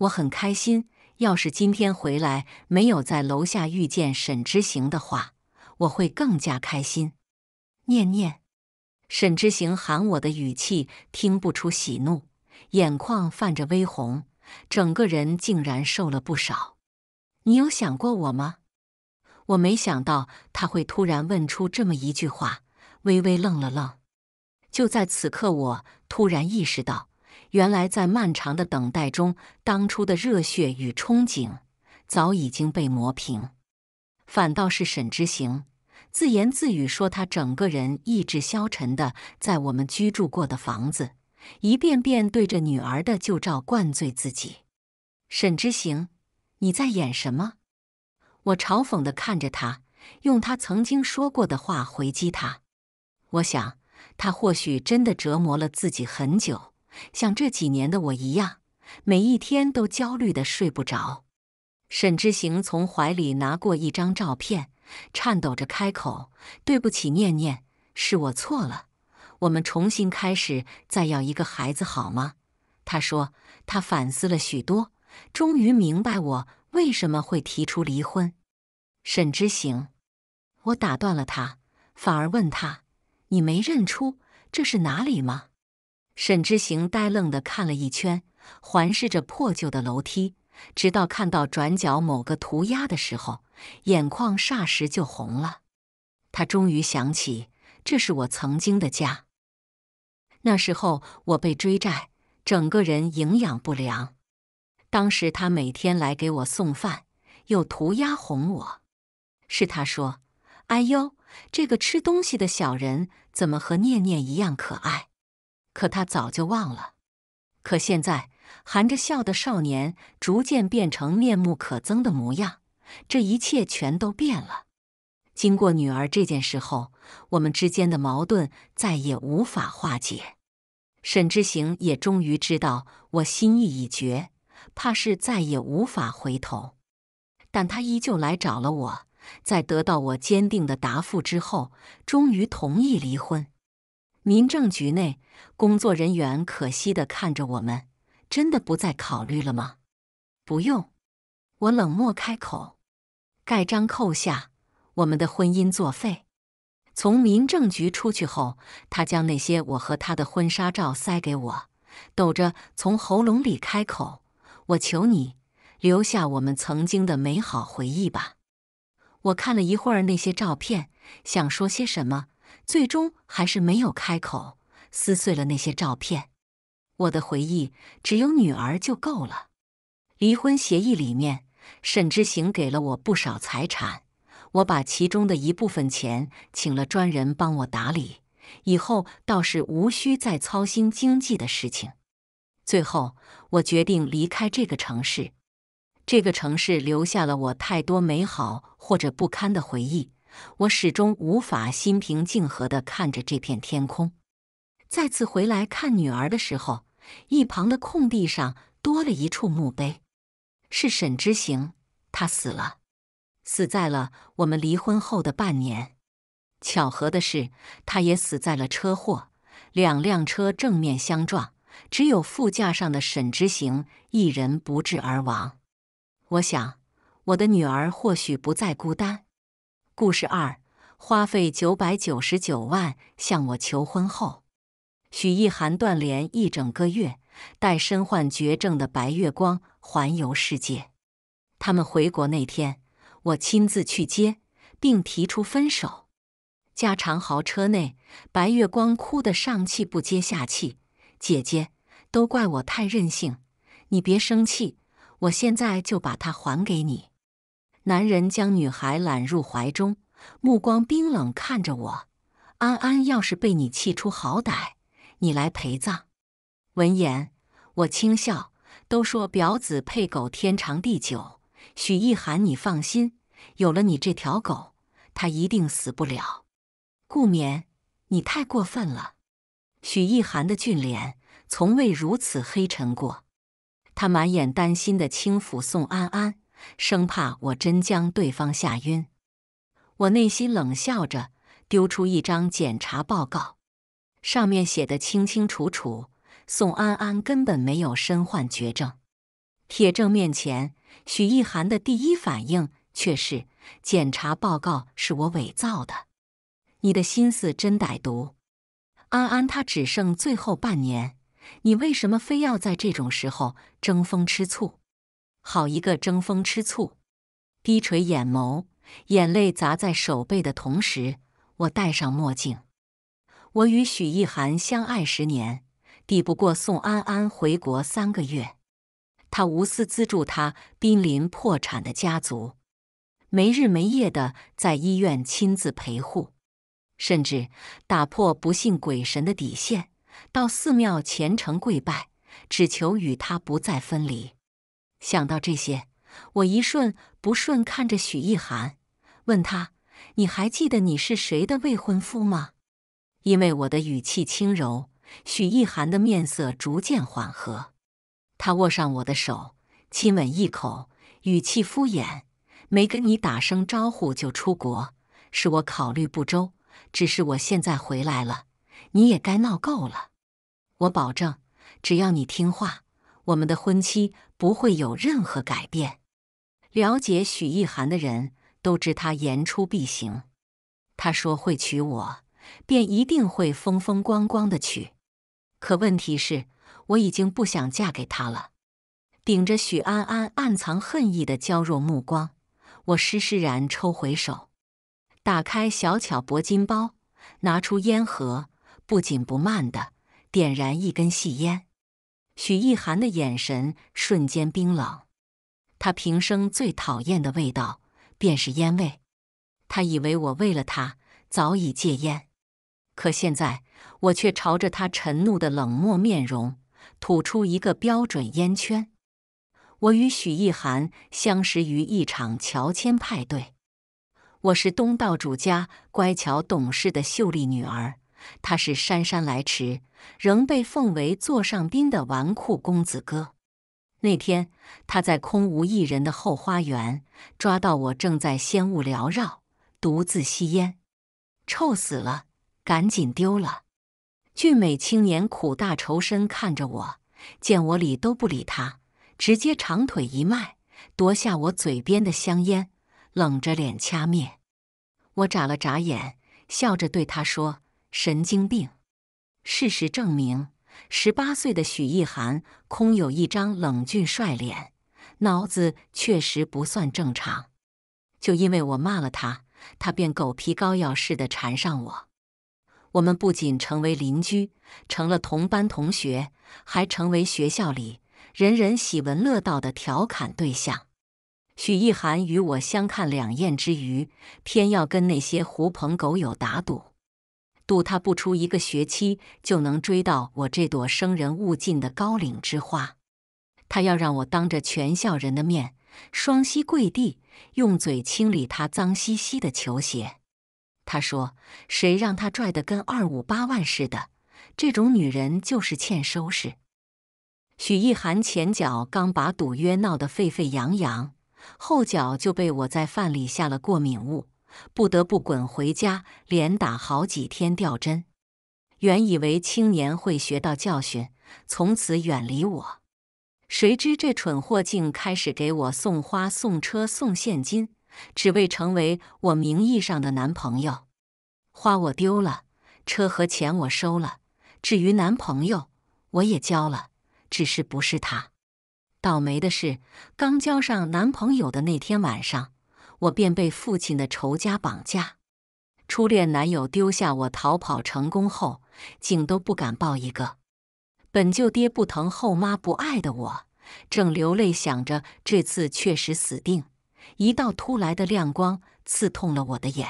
我很开心。要是今天回来没有在楼下遇见沈之行的话。我会更加开心。念念，沈之行喊我的语气听不出喜怒，眼眶泛着微红，整个人竟然瘦了不少。你有想过我吗？我没想到他会突然问出这么一句话，微微愣了愣。就在此刻，我突然意识到，原来在漫长的等待中，当初的热血与憧憬早已经被磨平，反倒是沈之行。自言自语说：“他整个人意志消沉的，在我们居住过的房子，一遍遍对着女儿的旧照灌醉自己。”沈之行，你在演什么？我嘲讽的看着他，用他曾经说过的话回击他。我想，他或许真的折磨了自己很久，像这几年的我一样，每一天都焦虑的睡不着。沈之行从怀里拿过一张照片。颤抖着开口：“对不起，念念，是我错了。我们重新开始，再要一个孩子好吗？”他说：“他反思了许多，终于明白我为什么会提出离婚。”沈之行，我打断了他，反而问他：“你没认出这是哪里吗？”沈之行呆愣地看了一圈，环视着破旧的楼梯。直到看到转角某个涂鸦的时候，眼眶霎时就红了。他终于想起，这是我曾经的家。那时候我被追债，整个人营养不良。当时他每天来给我送饭，又涂鸦哄我。是他说：“哎呦，这个吃东西的小人怎么和念念一样可爱？”可他早就忘了。可现在。含着笑的少年逐渐变成面目可憎的模样，这一切全都变了。经过女儿这件事后，我们之间的矛盾再也无法化解。沈之行也终于知道我心意已决，怕是再也无法回头。但他依旧来找了我，在得到我坚定的答复之后，终于同意离婚。民政局内，工作人员可惜地看着我们。真的不再考虑了吗？不用，我冷漠开口，盖章扣下我们的婚姻作废。从民政局出去后，他将那些我和他的婚纱照塞给我，抖着从喉咙里开口：“我求你，留下我们曾经的美好回忆吧。”我看了一会儿那些照片，想说些什么，最终还是没有开口，撕碎了那些照片。我的回忆只有女儿就够了。离婚协议里面，沈之行给了我不少财产，我把其中的一部分钱请了专人帮我打理，以后倒是无需再操心经济的事情。最后，我决定离开这个城市。这个城市留下了我太多美好或者不堪的回忆，我始终无法心平静和的看着这片天空。再次回来看女儿的时候，一旁的空地上多了一处墓碑，是沈之行，他死了，死在了我们离婚后的半年。巧合的是，他也死在了车祸，两辆车正面相撞，只有副驾上的沈之行一人不治而亡。我想，我的女儿或许不再孤单。故事二，花费九百九十九万向我求婚后。许一涵断联一整个月，带身患绝症的白月光环游世界。他们回国那天，我亲自去接，并提出分手。加长豪车内，白月光哭得上气不接下气：“姐姐，都怪我太任性，你别生气，我现在就把它还给你。”男人将女孩揽入怀中，目光冰冷看着我：“安安，要是被你气出好歹。”你来陪葬。闻言，我轻笑：“都说表子配狗天长地久，许一涵，你放心，有了你这条狗，他一定死不了。”顾眠，你太过分了！许一涵的俊脸从未如此黑沉过，他满眼担心的轻抚宋安安，生怕我真将对方吓晕。我内心冷笑着，丢出一张检查报告。上面写的清清楚楚，宋安安根本没有身患绝症。铁证面前，许意涵的第一反应却是：检查报告是我伪造的。你的心思真歹毒，安安她只剩最后半年，你为什么非要在这种时候争风吃醋？好一个争风吃醋！低垂眼眸，眼泪砸在手背的同时，我戴上墨镜。我与许一涵相爱十年，抵不过宋安安回国三个月。他无私资助他濒临破产的家族，没日没夜的在医院亲自陪护，甚至打破不信鬼神的底线，到寺庙虔诚跪拜，只求与他不再分离。想到这些，我一瞬不瞬看着许一涵，问他：“你还记得你是谁的未婚夫吗？”因为我的语气轻柔，许一涵的面色逐渐缓和。他握上我的手，亲吻一口，语气敷衍：“没跟你打声招呼就出国，是我考虑不周。只是我现在回来了，你也该闹够了。我保证，只要你听话，我们的婚期不会有任何改变。”了解许一涵的人都知他言出必行。他说会娶我。便一定会风风光光的娶。可问题是，我已经不想嫁给他了。顶着许安安暗藏恨意的娇弱目光，我施施然抽回手，打开小巧铂金包，拿出烟盒，不紧不慢的点燃一根细烟。许意涵的眼神瞬间冰冷。他平生最讨厌的味道便是烟味。他以为我为了他早已戒烟。可现在，我却朝着他沉怒的冷漠面容吐出一个标准烟圈。我与许一涵相识于一场乔迁派对，我是东道主家乖巧懂事的秀丽女儿，他是姗姗来迟仍被奉为座上宾的纨绔公子哥。那天，他在空无一人的后花园抓到我正在仙雾缭绕、独自吸烟，臭死了！赶紧丢了！俊美青年苦大仇深看着我，见我理都不理他，直接长腿一迈，夺下我嘴边的香烟，冷着脸掐灭。我眨了眨眼，笑着对他说：“神经病！”事实证明，十八岁的许意涵空有一张冷峻帅脸，脑子确实不算正常。就因为我骂了他，他便狗皮膏药似的缠上我。我们不仅成为邻居，成了同班同学，还成为学校里人人喜闻乐道的调侃对象。许一涵与我相看两厌之余，偏要跟那些狐朋狗友打赌，赌他不出一个学期就能追到我这朵生人勿近的高岭之花。他要让我当着全校人的面，双膝跪地，用嘴清理他脏兮兮的球鞋。他说：“谁让他拽的跟二五八万似的？这种女人就是欠收拾。”许意涵前脚刚把赌约闹得沸沸扬扬，后脚就被我在饭里下了过敏物，不得不滚回家连打好几天吊针。原以为青年会学到教训，从此远离我，谁知这蠢货竟开始给我送花、送车、送现金。只为成为我名义上的男朋友，花我丢了，车和钱我收了，至于男朋友我也交了，只是不是他。倒霉的是，刚交上男朋友的那天晚上，我便被父亲的仇家绑架。初恋男友丢下我逃跑成功后，竟都不敢报一个。本就爹不疼后妈不爱的我，正流泪想着这次确实死定。一道突来的亮光刺痛了我的眼，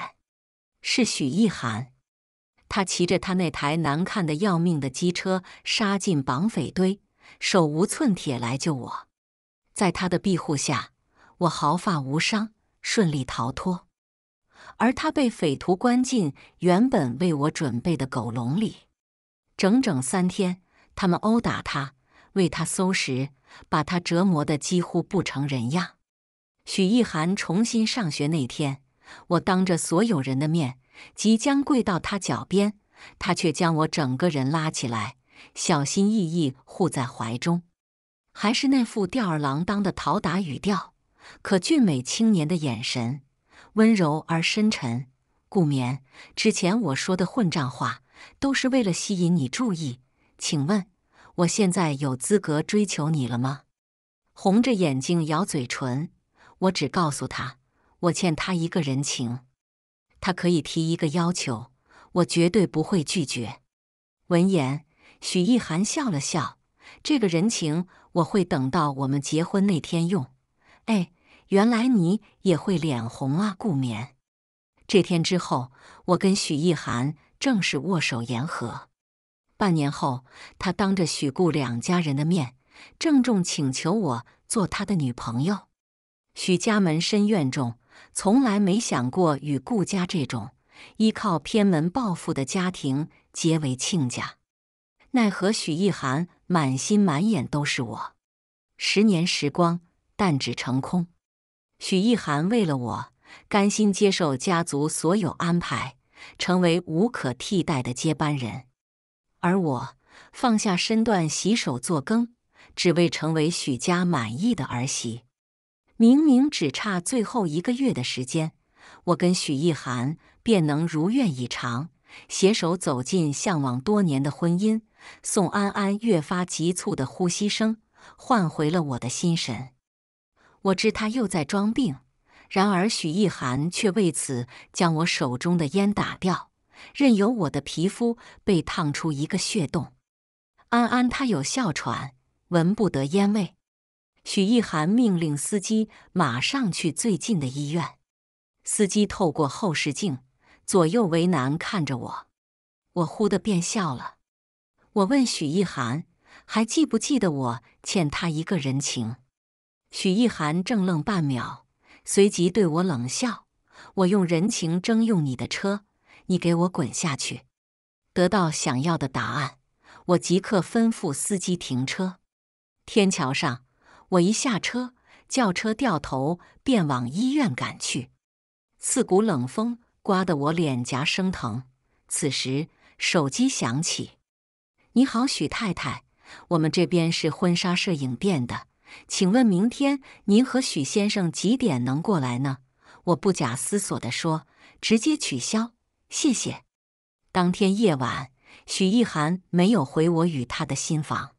是许一涵。他骑着他那台难看的要命的机车杀进绑匪堆，手无寸铁来救我。在他的庇护下，我毫发无伤，顺利逃脱。而他被匪徒关进原本为我准备的狗笼里，整整三天，他们殴打他，为他搜食，把他折磨的几乎不成人样。许一涵重新上学那天，我当着所有人的面即将跪到他脚边，他却将我整个人拉起来，小心翼翼护在怀中，还是那副吊儿郎当的讨打语调。可俊美青年的眼神温柔而深沉。顾眠，之前我说的混账话都是为了吸引你注意，请问我现在有资格追求你了吗？红着眼睛咬嘴唇。我只告诉他，我欠他一个人情，他可以提一个要求，我绝对不会拒绝。闻言，许意涵笑了笑：“这个人情我会等到我们结婚那天用。”哎，原来你也会脸红啊，顾眠。这天之后，我跟许意涵正式握手言和。半年后，他当着许顾两家人的面，郑重请求我做他的女朋友。许家门深院重，从来没想过与顾家这种依靠偏门报复的家庭结为亲家。奈何许意涵满心满眼都是我，十年时光弹指成空。许意涵为了我，甘心接受家族所有安排，成为无可替代的接班人。而我放下身段洗手做羹，只为成为许家满意的儿媳。明明只差最后一个月的时间，我跟许一涵便能如愿以偿，携手走进向往多年的婚姻。宋安安越发急促的呼吸声唤回了我的心神，我知他又在装病，然而许一涵却为此将我手中的烟打掉，任由我的皮肤被烫出一个血洞。安安，他有哮喘，闻不得烟味。许一涵命令司机马上去最近的医院。司机透过后视镜，左右为难看着我。我忽的便笑了。我问许一涵：“还记不记得我欠他一个人情？”许一涵怔愣半秒，随即对我冷笑：“我用人情征用你的车，你给我滚下去！”得到想要的答案，我即刻吩咐司机停车。天桥上。我一下车，轿车掉头便往医院赶去。刺骨冷风刮得我脸颊生疼。此时手机响起：“你好，许太太，我们这边是婚纱摄影店的，请问明天您和许先生几点能过来呢？”我不假思索地说：“直接取消，谢谢。”当天夜晚，许一涵没有回我与他的新房。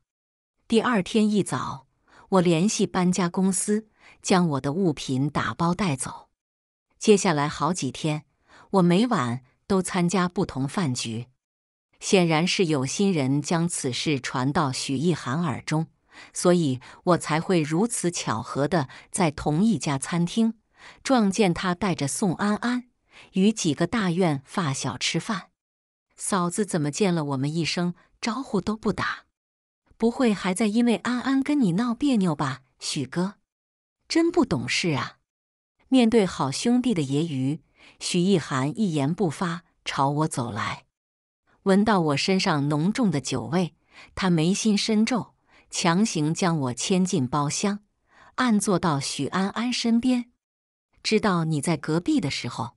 第二天一早。我联系搬家公司，将我的物品打包带走。接下来好几天，我每晚都参加不同饭局。显然是有心人将此事传到许一涵耳中，所以我才会如此巧合的在同一家餐厅撞见他带着宋安安与几个大院发小吃饭。嫂子怎么见了我们一声招呼都不打？不会还在因为安安跟你闹别扭吧，许哥？真不懂事啊！面对好兄弟的揶揄，许意涵一言不发，朝我走来。闻到我身上浓重的酒味，他眉心深皱，强行将我牵进包厢，按坐到许安安身边。知道你在隔壁的时候，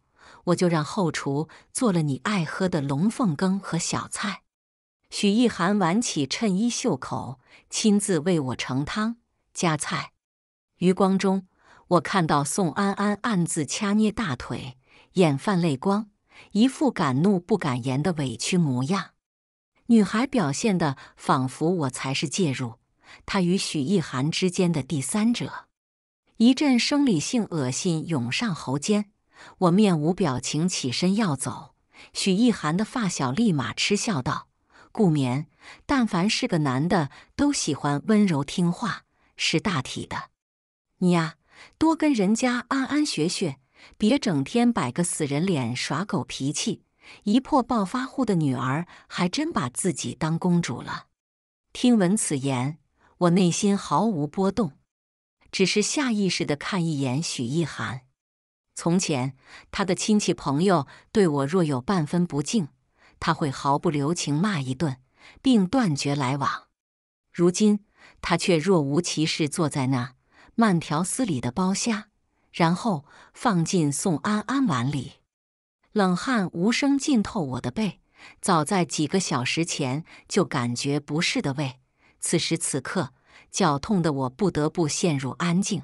我就让后厨做了你爱喝的龙凤羹和小菜。许意涵挽起衬衣袖口，亲自为我盛汤夹菜。余光中，我看到宋安安暗自掐捏大腿，眼泛泪光，一副敢怒不敢言的委屈模样。女孩表现的仿佛我才是介入她与许意涵之间的第三者。一阵生理性恶心涌上喉间，我面无表情起身要走。许意涵的发小立马嗤笑道。顾眠，但凡是个男的，都喜欢温柔听话、识大体的。你呀，多跟人家安安学学，别整天摆个死人脸耍狗脾气。一破暴发户的女儿，还真把自己当公主了。听闻此言，我内心毫无波动，只是下意识的看一眼许一涵。从前，他的亲戚朋友对我若有半分不敬。他会毫不留情骂一顿，并断绝来往。如今他却若无其事坐在那，慢条斯理的剥虾，然后放进宋安安碗里。冷汗无声浸透我的背。早在几个小时前就感觉不适的胃，此时此刻，脚痛的我不得不陷入安静。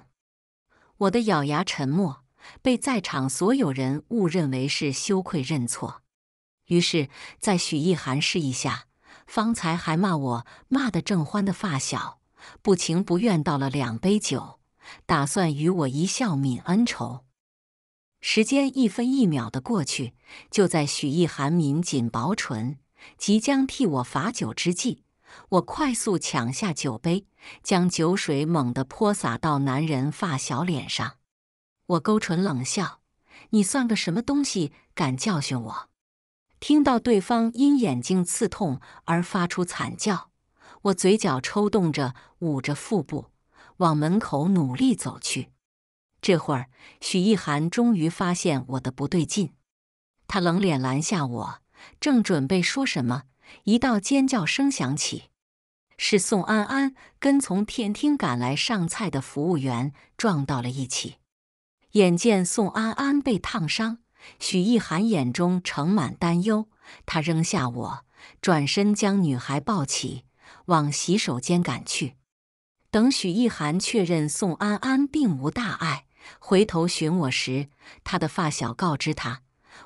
我的咬牙沉默，被在场所有人误认为是羞愧认错。于是，在许意涵示意下，方才还骂我骂得正欢的发小，不情不愿倒了两杯酒，打算与我一笑泯恩仇。时间一分一秒的过去，就在许意涵抿紧薄唇，即将替我罚酒之际，我快速抢下酒杯，将酒水猛地泼洒到男人发小脸上。我勾唇冷笑：“你算个什么东西？敢教训我！”听到对方因眼睛刺痛而发出惨叫，我嘴角抽动着，捂着腹部往门口努力走去。这会儿，许一涵终于发现我的不对劲，他冷脸拦下我，正准备说什么，一道尖叫声响起，是宋安安跟从天厅赶来上菜的服务员撞到了一起。眼见宋安安被烫伤。许一涵眼中盛满担忧，他扔下我，转身将女孩抱起，往洗手间赶去。等许一涵确认宋安安并无大碍，回头寻我时，他的发小告知他，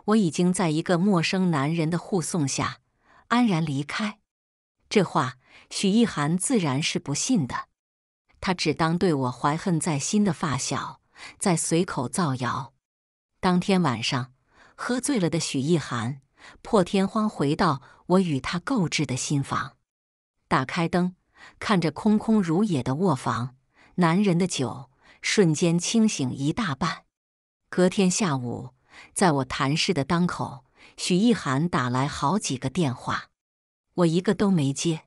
我已经在一个陌生男人的护送下安然离开。这话许一涵自然是不信的，他只当对我怀恨在心的发小在随口造谣。当天晚上，喝醉了的许一涵破天荒回到我与他购置的新房，打开灯，看着空空如也的卧房，男人的酒瞬间清醒一大半。隔天下午，在我谈事的当口，许一涵打来好几个电话，我一个都没接。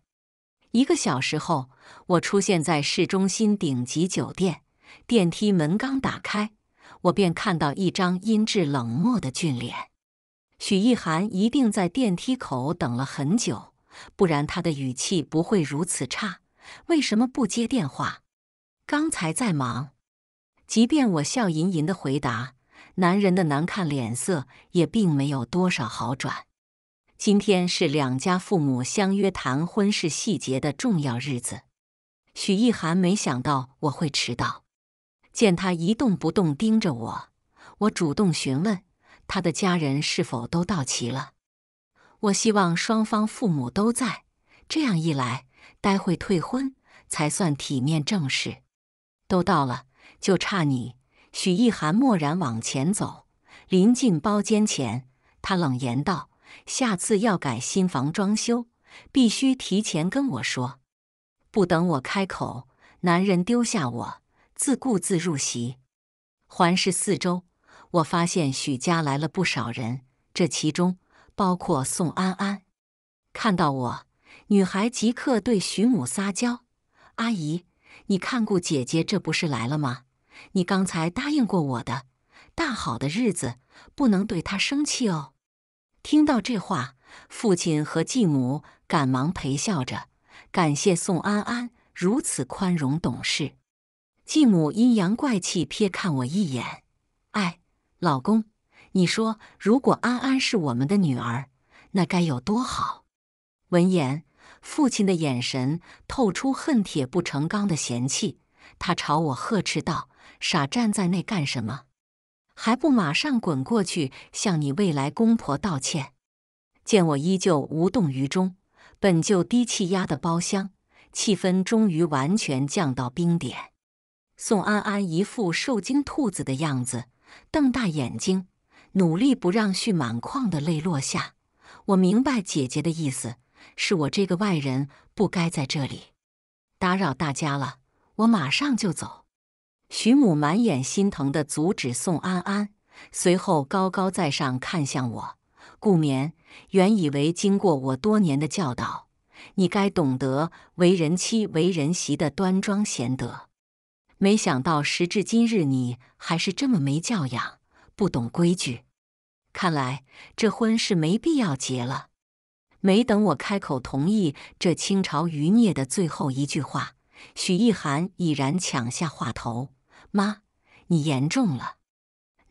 一个小时后，我出现在市中心顶级酒店，电梯门刚打开。我便看到一张阴鸷冷漠的俊脸，许意涵一定在电梯口等了很久，不然他的语气不会如此差。为什么不接电话？刚才在忙。即便我笑吟吟的回答，男人的难看脸色也并没有多少好转。今天是两家父母相约谈婚事细节的重要日子，许意涵没想到我会迟到。见他一动不动盯着我，我主动询问他的家人是否都到齐了。我希望双方父母都在，这样一来，待会退婚才算体面正式。都到了，就差你。许一涵默然往前走，临近包间前，他冷言道：“下次要改新房装修，必须提前跟我说。”不等我开口，男人丢下我。自顾自入席，环视四周，我发现许家来了不少人，这其中包括宋安安。看到我，女孩即刻对许母撒娇：“阿姨，你看顾姐姐这不是来了吗？你刚才答应过我的，大好的日子不能对她生气哦。”听到这话，父亲和继母赶忙陪笑着，感谢宋安安如此宽容懂事。继母阴阳怪气瞥看我一眼，哎，老公，你说如果安安是我们的女儿，那该有多好？闻言，父亲的眼神透出恨铁不成钢的嫌弃，他朝我呵斥道：“傻站在那干什么？还不马上滚过去向你未来公婆道歉！”见我依旧无动于衷，本就低气压的包厢气氛终于完全降到冰点。宋安安一副受惊兔子的样子，瞪大眼睛，努力不让蓄满眶的泪落下。我明白姐姐的意思，是我这个外人不该在这里打扰大家了。我马上就走。徐母满眼心疼的阻止宋安安，随后高高在上看向我。顾眠，原以为经过我多年的教导，你该懂得为人妻、为人媳的端庄贤德。没想到时至今日，你还是这么没教养，不懂规矩。看来这婚是没必要结了。没等我开口同意，这清朝余孽的最后一句话，许意涵已然抢下话头：“妈，你言重了。”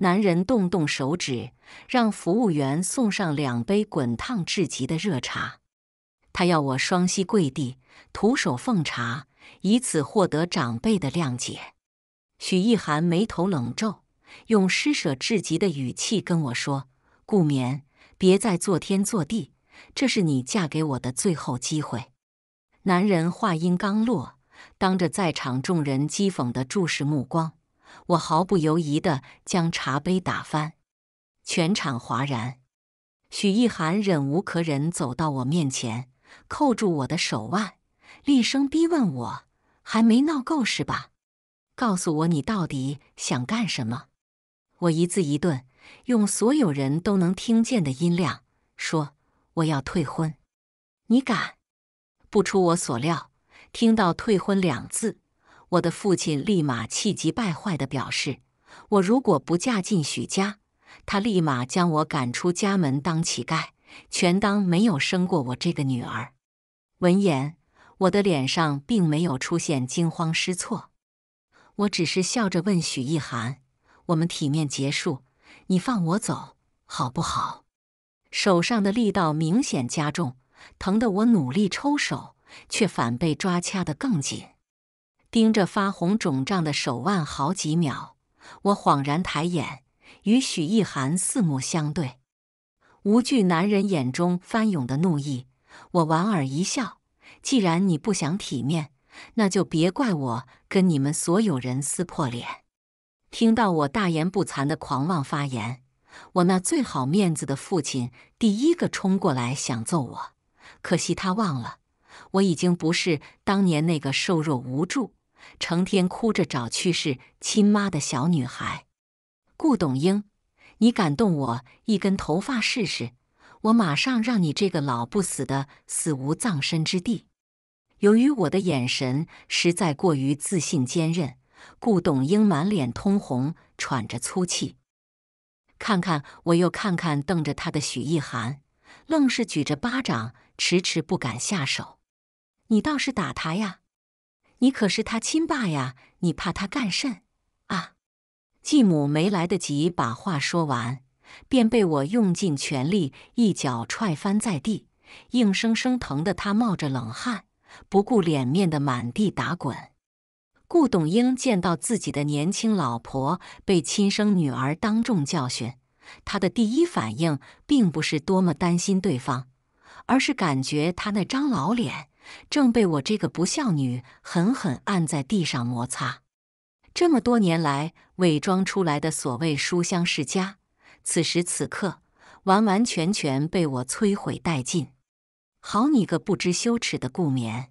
男人动动手指，让服务员送上两杯滚烫至极的热茶。他要我双膝跪地，徒手奉茶。以此获得长辈的谅解。许意涵眉头冷皱，用施舍至极的语气跟我说：“顾眠，别再作天作地，这是你嫁给我的最后机会。”男人话音刚落，当着在场众人讥讽的注视目光，我毫不犹疑地将茶杯打翻，全场哗然。许意涵忍无可忍，走到我面前，扣住我的手腕。厉声逼问我：“还没闹够是吧？告诉我你到底想干什么？”我一字一顿，用所有人都能听见的音量说：“我要退婚。”你敢？不出我所料，听到“退婚”两字，我的父亲立马气急败坏的表示：“我如果不嫁进许家，他立马将我赶出家门当乞丐，全当没有生过我这个女儿。”闻言。我的脸上并没有出现惊慌失措，我只是笑着问许一涵：“我们体面结束，你放我走好不好？”手上的力道明显加重，疼得我努力抽手，却反被抓掐得更紧。盯着发红肿胀的手腕好几秒，我恍然抬眼，与许一涵四目相对。无惧男人眼中翻涌的怒意，我莞尔一笑。既然你不想体面，那就别怪我跟你们所有人撕破脸。听到我大言不惭的狂妄发言，我那最好面子的父亲第一个冲过来想揍我，可惜他忘了，我已经不是当年那个瘦弱无助、成天哭着找去世亲妈的小女孩。顾董英，你敢动我一根头发试试？我马上让你这个老不死的死无葬身之地！由于我的眼神实在过于自信坚韧，顾董英满脸通红，喘着粗气，看看我又看看瞪着他的许意涵，愣是举着巴掌，迟迟不敢下手。你倒是打他呀！你可是他亲爸呀！你怕他干甚？啊！继母没来得及把话说完，便被我用尽全力一脚踹翻在地，硬生生疼得他冒着冷汗。不顾脸面的满地打滚。顾董英见到自己的年轻老婆被亲生女儿当众教训，他的第一反应并不是多么担心对方，而是感觉他那张老脸正被我这个不孝女狠狠按在地上摩擦。这么多年来伪装出来的所谓书香世家，此时此刻完完全全被我摧毁殆尽。好你个不知羞耻的顾眠，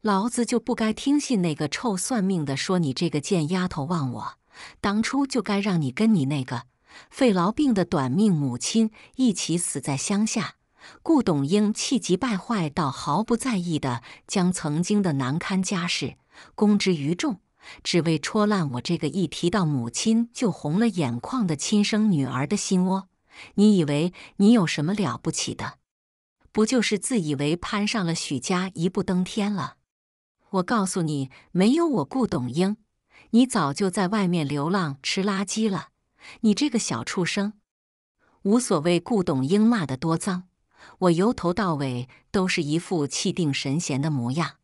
老子就不该听信那个臭算命的说你这个贱丫头忘我，当初就该让你跟你那个肺痨病的短命母亲一起死在乡下。顾董英气急败坏到毫不在意的将曾经的难堪家事公之于众，只为戳烂我这个一提到母亲就红了眼眶的亲生女儿的心窝。你以为你有什么了不起的？不就是自以为攀上了许家，一步登天了？我告诉你，没有我顾董英，你早就在外面流浪吃垃圾了！你这个小畜生！无所谓，顾董英骂的多脏，我由头到尾都是一副气定神闲的模样。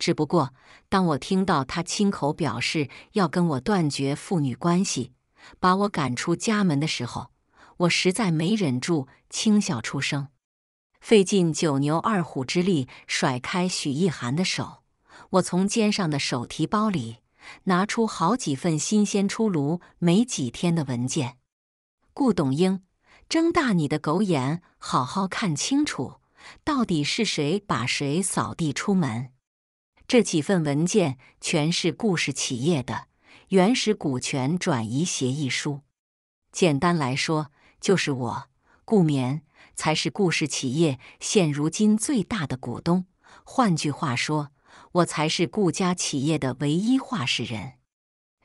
只不过，当我听到他亲口表示要跟我断绝父女关系，把我赶出家门的时候，我实在没忍住轻笑出声。费尽九牛二虎之力甩开许一涵的手，我从肩上的手提包里拿出好几份新鲜出炉没几天的文件。顾董英，睁大你的狗眼，好好看清楚，到底是谁把谁扫地出门？这几份文件全是顾氏企业的原始股权转移协议书。简单来说，就是我顾眠。才是顾氏企业现如今最大的股东。换句话说，我才是顾家企业的唯一话事人。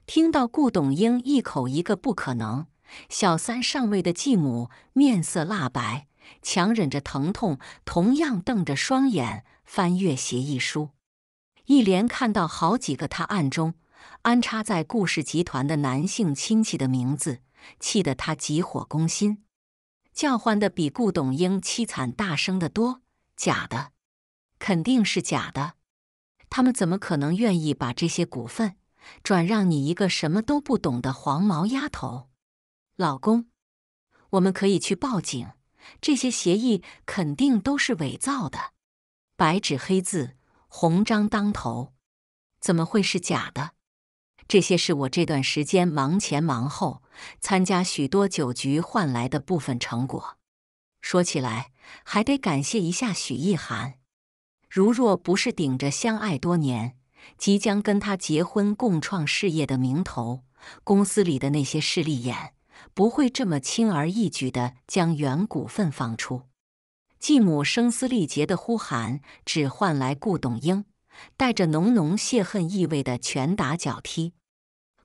听到顾董英一口一个“不可能”，小三上位的继母面色蜡白，强忍着疼痛，同样瞪着双眼翻阅协议书，一连看到好几个他暗中安插在顾氏集团的男性亲戚的名字，气得他急火攻心。叫唤的比顾董英凄惨、大声的多，假的，肯定是假的。他们怎么可能愿意把这些股份转让你一个什么都不懂的黄毛丫头？老公，我们可以去报警，这些协议肯定都是伪造的，白纸黑字，红章当头，怎么会是假的？这些是我这段时间忙前忙后、参加许多酒局换来的部分成果。说起来，还得感谢一下许一涵。如若不是顶着相爱多年、即将跟他结婚、共创事业的名头，公司里的那些势利眼不会这么轻而易举的将原股份放出。继母声嘶力竭的呼喊，只换来顾董英带着浓浓泄恨意味的拳打脚踢。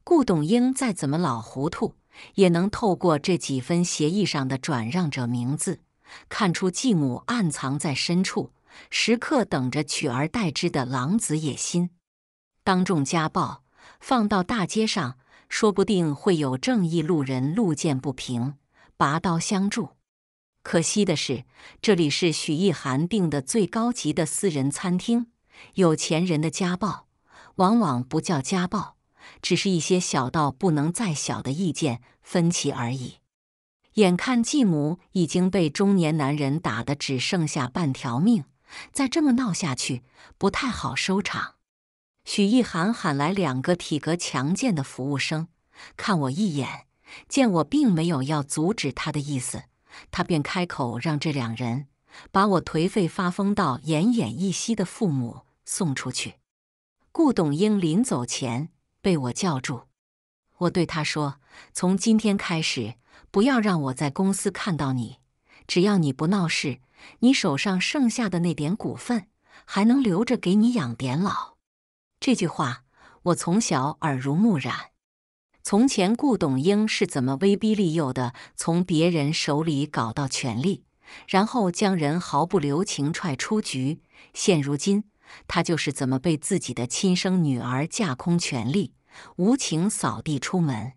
顾董英再怎么老糊涂，也能透过这几分协议上的转让者名字，看出继母暗藏在深处，时刻等着取而代之的狼子野心。当众家暴，放到大街上，说不定会有正义路人路见不平，拔刀相助。可惜的是，这里是许逸涵订的最高级的私人餐厅，有钱人的家暴，往往不叫家暴。只是一些小到不能再小的意见分歧而已。眼看继母已经被中年男人打得只剩下半条命，再这么闹下去不太好收场。许一涵喊来两个体格强健的服务生，看我一眼，见我并没有要阻止他的意思，他便开口让这两人把我颓废发疯到奄奄一息的父母送出去。顾董英临走前。被我叫住，我对他说：“从今天开始，不要让我在公司看到你。只要你不闹事，你手上剩下的那点股份还能留着给你养点老。”这句话我从小耳濡目染。从前顾董英是怎么威逼利诱的，从别人手里搞到权力，然后将人毫不留情踹出局。现如今。他就是怎么被自己的亲生女儿架空权力，无情扫地出门。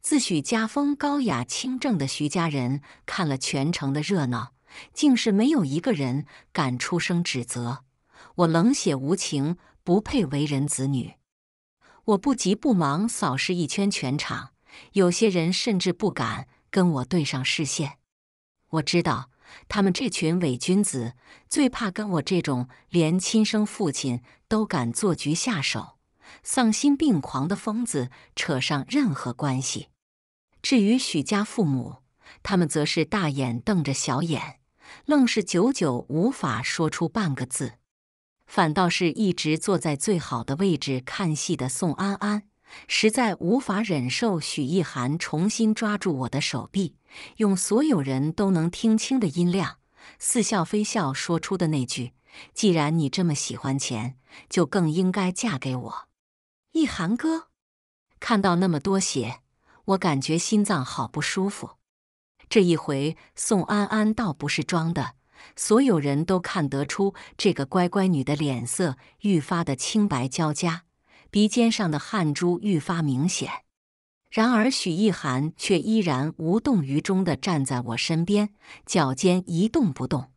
自诩家风高雅清正的徐家人看了全城的热闹，竟是没有一个人敢出声指责我冷血无情，不配为人子女。我不急不忙，扫视一圈全场，有些人甚至不敢跟我对上视线。我知道。他们这群伪君子最怕跟我这种连亲生父亲都敢做局下手、丧心病狂的疯子扯上任何关系。至于许家父母，他们则是大眼瞪着小眼，愣是久久无法说出半个字。反倒是一直坐在最好的位置看戏的宋安安，实在无法忍受许意涵重新抓住我的手臂。用所有人都能听清的音量，似笑非笑说出的那句：“既然你这么喜欢钱，就更应该嫁给我。”一涵哥，看到那么多血，我感觉心脏好不舒服。这一回，宋安安倒不是装的，所有人都看得出这个乖乖女的脸色愈发的青白交加，鼻尖上的汗珠愈发明显。然而，许意涵却依然无动于衷地站在我身边，脚尖一动不动。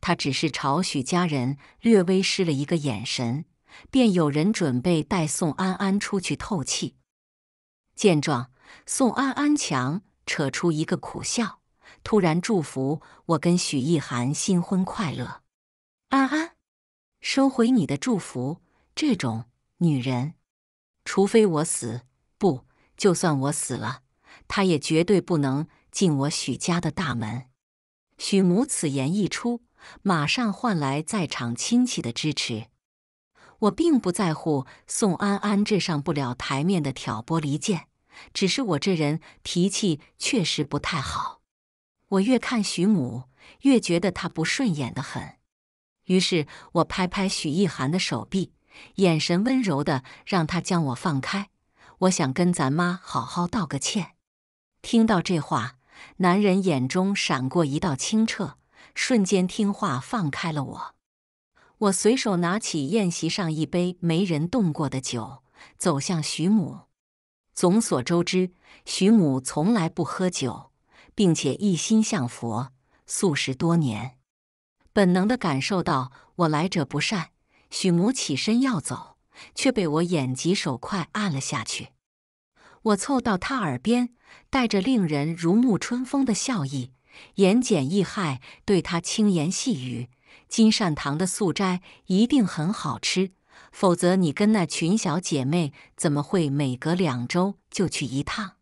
他只是朝许家人略微施了一个眼神，便有人准备带宋安安出去透气。见状，宋安安强扯出一个苦笑，突然祝福我跟许意涵新婚快乐。安安，收回你的祝福，这种女人，除非我死不。就算我死了，他也绝对不能进我许家的大门。许母此言一出，马上换来在场亲戚的支持。我并不在乎宋安安这上不了台面的挑拨离间，只是我这人脾气确实不太好。我越看许母，越觉得她不顺眼的很。于是我拍拍许意涵的手臂，眼神温柔的让他将我放开。我想跟咱妈好好道个歉。听到这话，男人眼中闪过一道清澈，瞬间听话放开了我。我随手拿起宴席上一杯没人动过的酒，走向徐母。众所周知，徐母从来不喝酒，并且一心向佛，素食多年。本能的感受到我来者不善，徐母起身要走。却被我眼疾手快按了下去。我凑到他耳边，带着令人如沐春风的笑意，言简意赅，对他轻言细语：“金善堂的素斋一定很好吃，否则你跟那群小姐妹怎么会每隔两周就去一趟？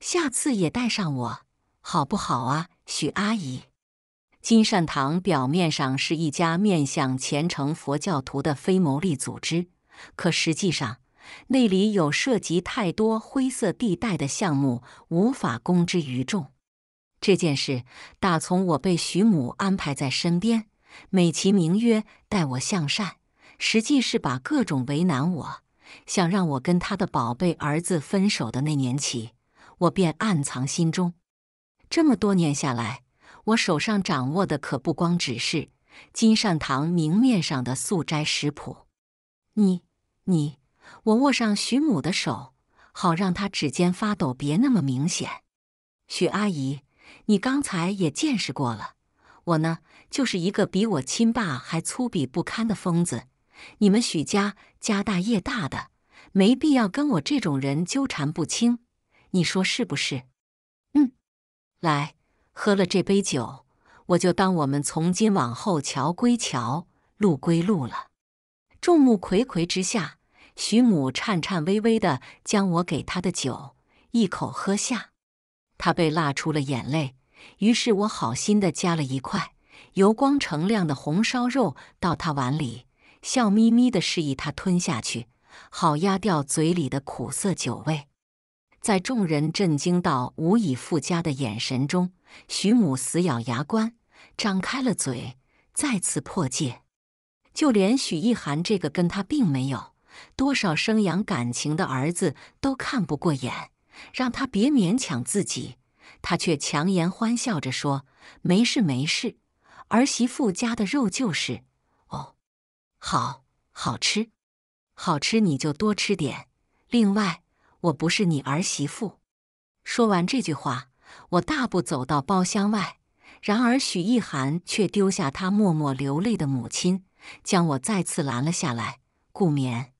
下次也带上我，好不好啊，许阿姨？”金善堂表面上是一家面向虔诚佛教徒的非牟利组织。可实际上，那里有涉及太多灰色地带的项目，无法公之于众。这件事，打从我被徐母安排在身边，美其名曰待我向善，实际是把各种为难我，想让我跟他的宝贝儿子分手的那年起，我便暗藏心中。这么多年下来，我手上掌握的可不光只是金善堂明面上的素斋食谱，你。你，我握上徐母的手，好让她指尖发抖，别那么明显。许阿姨，你刚才也见识过了，我呢，就是一个比我亲爸还粗鄙不堪的疯子。你们许家家大业大的，没必要跟我这种人纠缠不清，你说是不是？嗯，来，喝了这杯酒，我就当我们从今往后桥归桥，路归路了。众目睽睽之下。徐母颤颤巍巍地将我给她的酒一口喝下，她被辣出了眼泪。于是我好心的夹了一块油光澄亮的红烧肉到她碗里，笑眯眯的示意她吞下去，好压掉嘴里的苦涩酒味。在众人震惊到无以复加的眼神中，徐母死咬牙关，张开了嘴，再次破戒。就连许一涵这个跟他并没有。多少生养感情的儿子都看不过眼，让他别勉强自己。他却强颜欢笑着说：“没事没事，儿媳妇家的肉就是……哦，好，好吃，好吃，你就多吃点。另外，我不是你儿媳妇。”说完这句话，我大步走到包厢外。然而，许一涵却丢下他默默流泪的母亲，将我再次拦了下来。顾眠。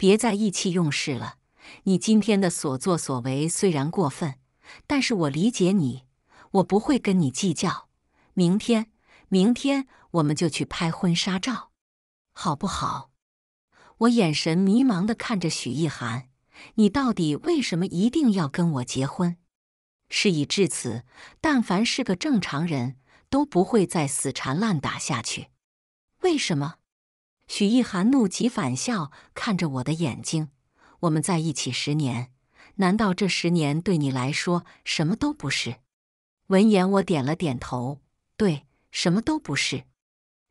别再意气用事了！你今天的所作所为虽然过分，但是我理解你，我不会跟你计较。明天，明天我们就去拍婚纱照，好不好？我眼神迷茫的看着许一涵，你到底为什么一定要跟我结婚？事已至此，但凡是个正常人都不会再死缠烂打下去，为什么？许意涵怒极反笑，看着我的眼睛：“我们在一起十年，难道这十年对你来说什么都不是？”闻言，我点了点头：“对，什么都不是。”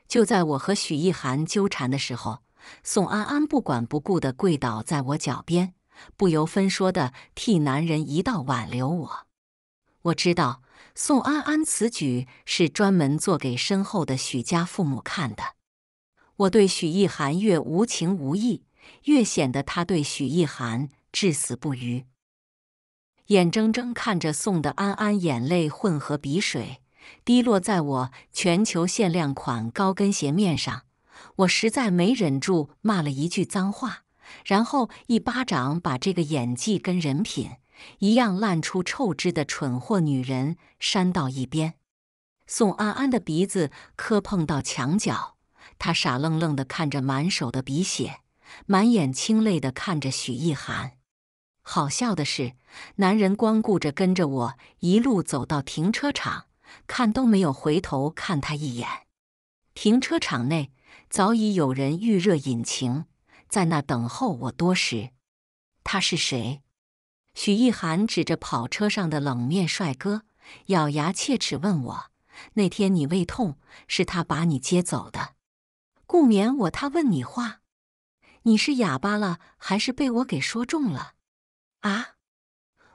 就在我和许意涵纠缠的时候，宋安安不管不顾地跪倒在我脚边，不由分说地替男人一道挽留我。我知道，宋安安此举是专门做给身后的许家父母看的。我对许意涵越无情无义，越显得他对许意涵至死不渝。眼睁睁看着宋的安安眼泪混合鼻水滴落在我全球限量款高跟鞋面上，我实在没忍住骂了一句脏话，然后一巴掌把这个演技跟人品一样烂出臭汁的蠢货女人扇到一边。宋安安的鼻子磕碰到墙角。他傻愣愣地看着满手的鼻血，满眼清泪地看着许意涵。好笑的是，男人光顾着跟着我一路走到停车场，看都没有回头看他一眼。停车场内早已有人预热引擎，在那等候我多时。他是谁？许意涵指着跑车上的冷面帅哥，咬牙切齿问我：“那天你胃痛，是他把你接走的？”顾眠，我他问你话，你是哑巴了还是被我给说中了？啊！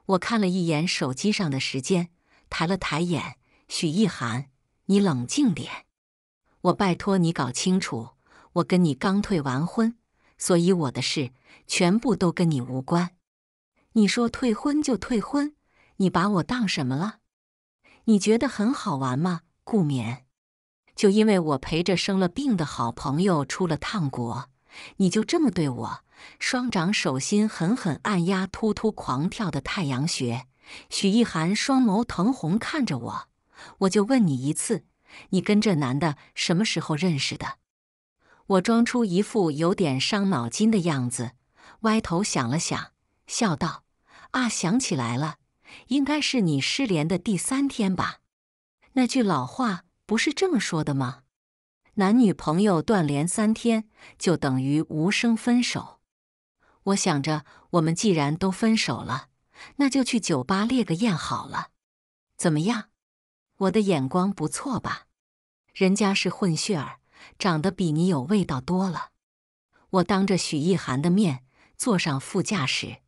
我看了一眼手机上的时间，抬了抬眼，许意涵，你冷静点，我拜托你搞清楚，我跟你刚退完婚，所以我的事全部都跟你无关。你说退婚就退婚，你把我当什么了？你觉得很好玩吗，顾眠？就因为我陪着生了病的好朋友出了趟国，你就这么对我？双掌手心狠狠按压突突狂跳的太阳穴。许一涵双眸腾红看着我，我就问你一次，你跟这男的什么时候认识的？我装出一副有点伤脑筋的样子，歪头想了想，笑道：“啊，想起来了，应该是你失联的第三天吧？那句老话。”不是这么说的吗？男女朋友断联三天，就等于无声分手。我想着，我们既然都分手了，那就去酒吧列个宴好了。怎么样？我的眼光不错吧？人家是混血儿，长得比你有味道多了。我当着许意涵的面坐上副驾驶，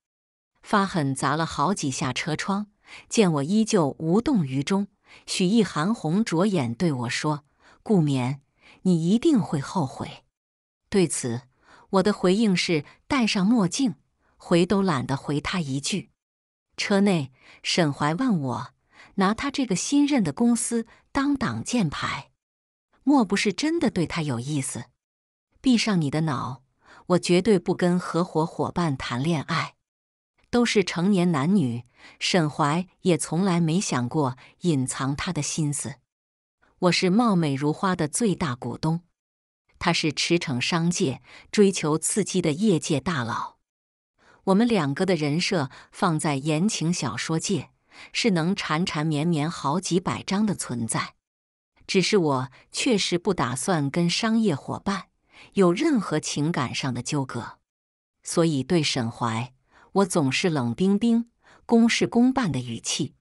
发狠砸了好几下车窗，见我依旧无动于衷。许逸涵红着眼对我说：“顾眠，你一定会后悔。”对此，我的回应是戴上墨镜，回都懒得回他一句。车内，沈淮问我拿他这个新任的公司当挡箭牌，莫不是真的对他有意思？闭上你的脑，我绝对不跟合伙伙伴谈恋爱。都是成年男女，沈淮也从来没想过隐藏他的心思。我是貌美如花的最大股东，他是驰骋商界、追求刺激的业界大佬。我们两个的人设放在言情小说界，是能缠缠绵绵好几百章的存在。只是我确实不打算跟商业伙伴有任何情感上的纠葛，所以对沈淮。我总是冷冰冰、公事公办的语气，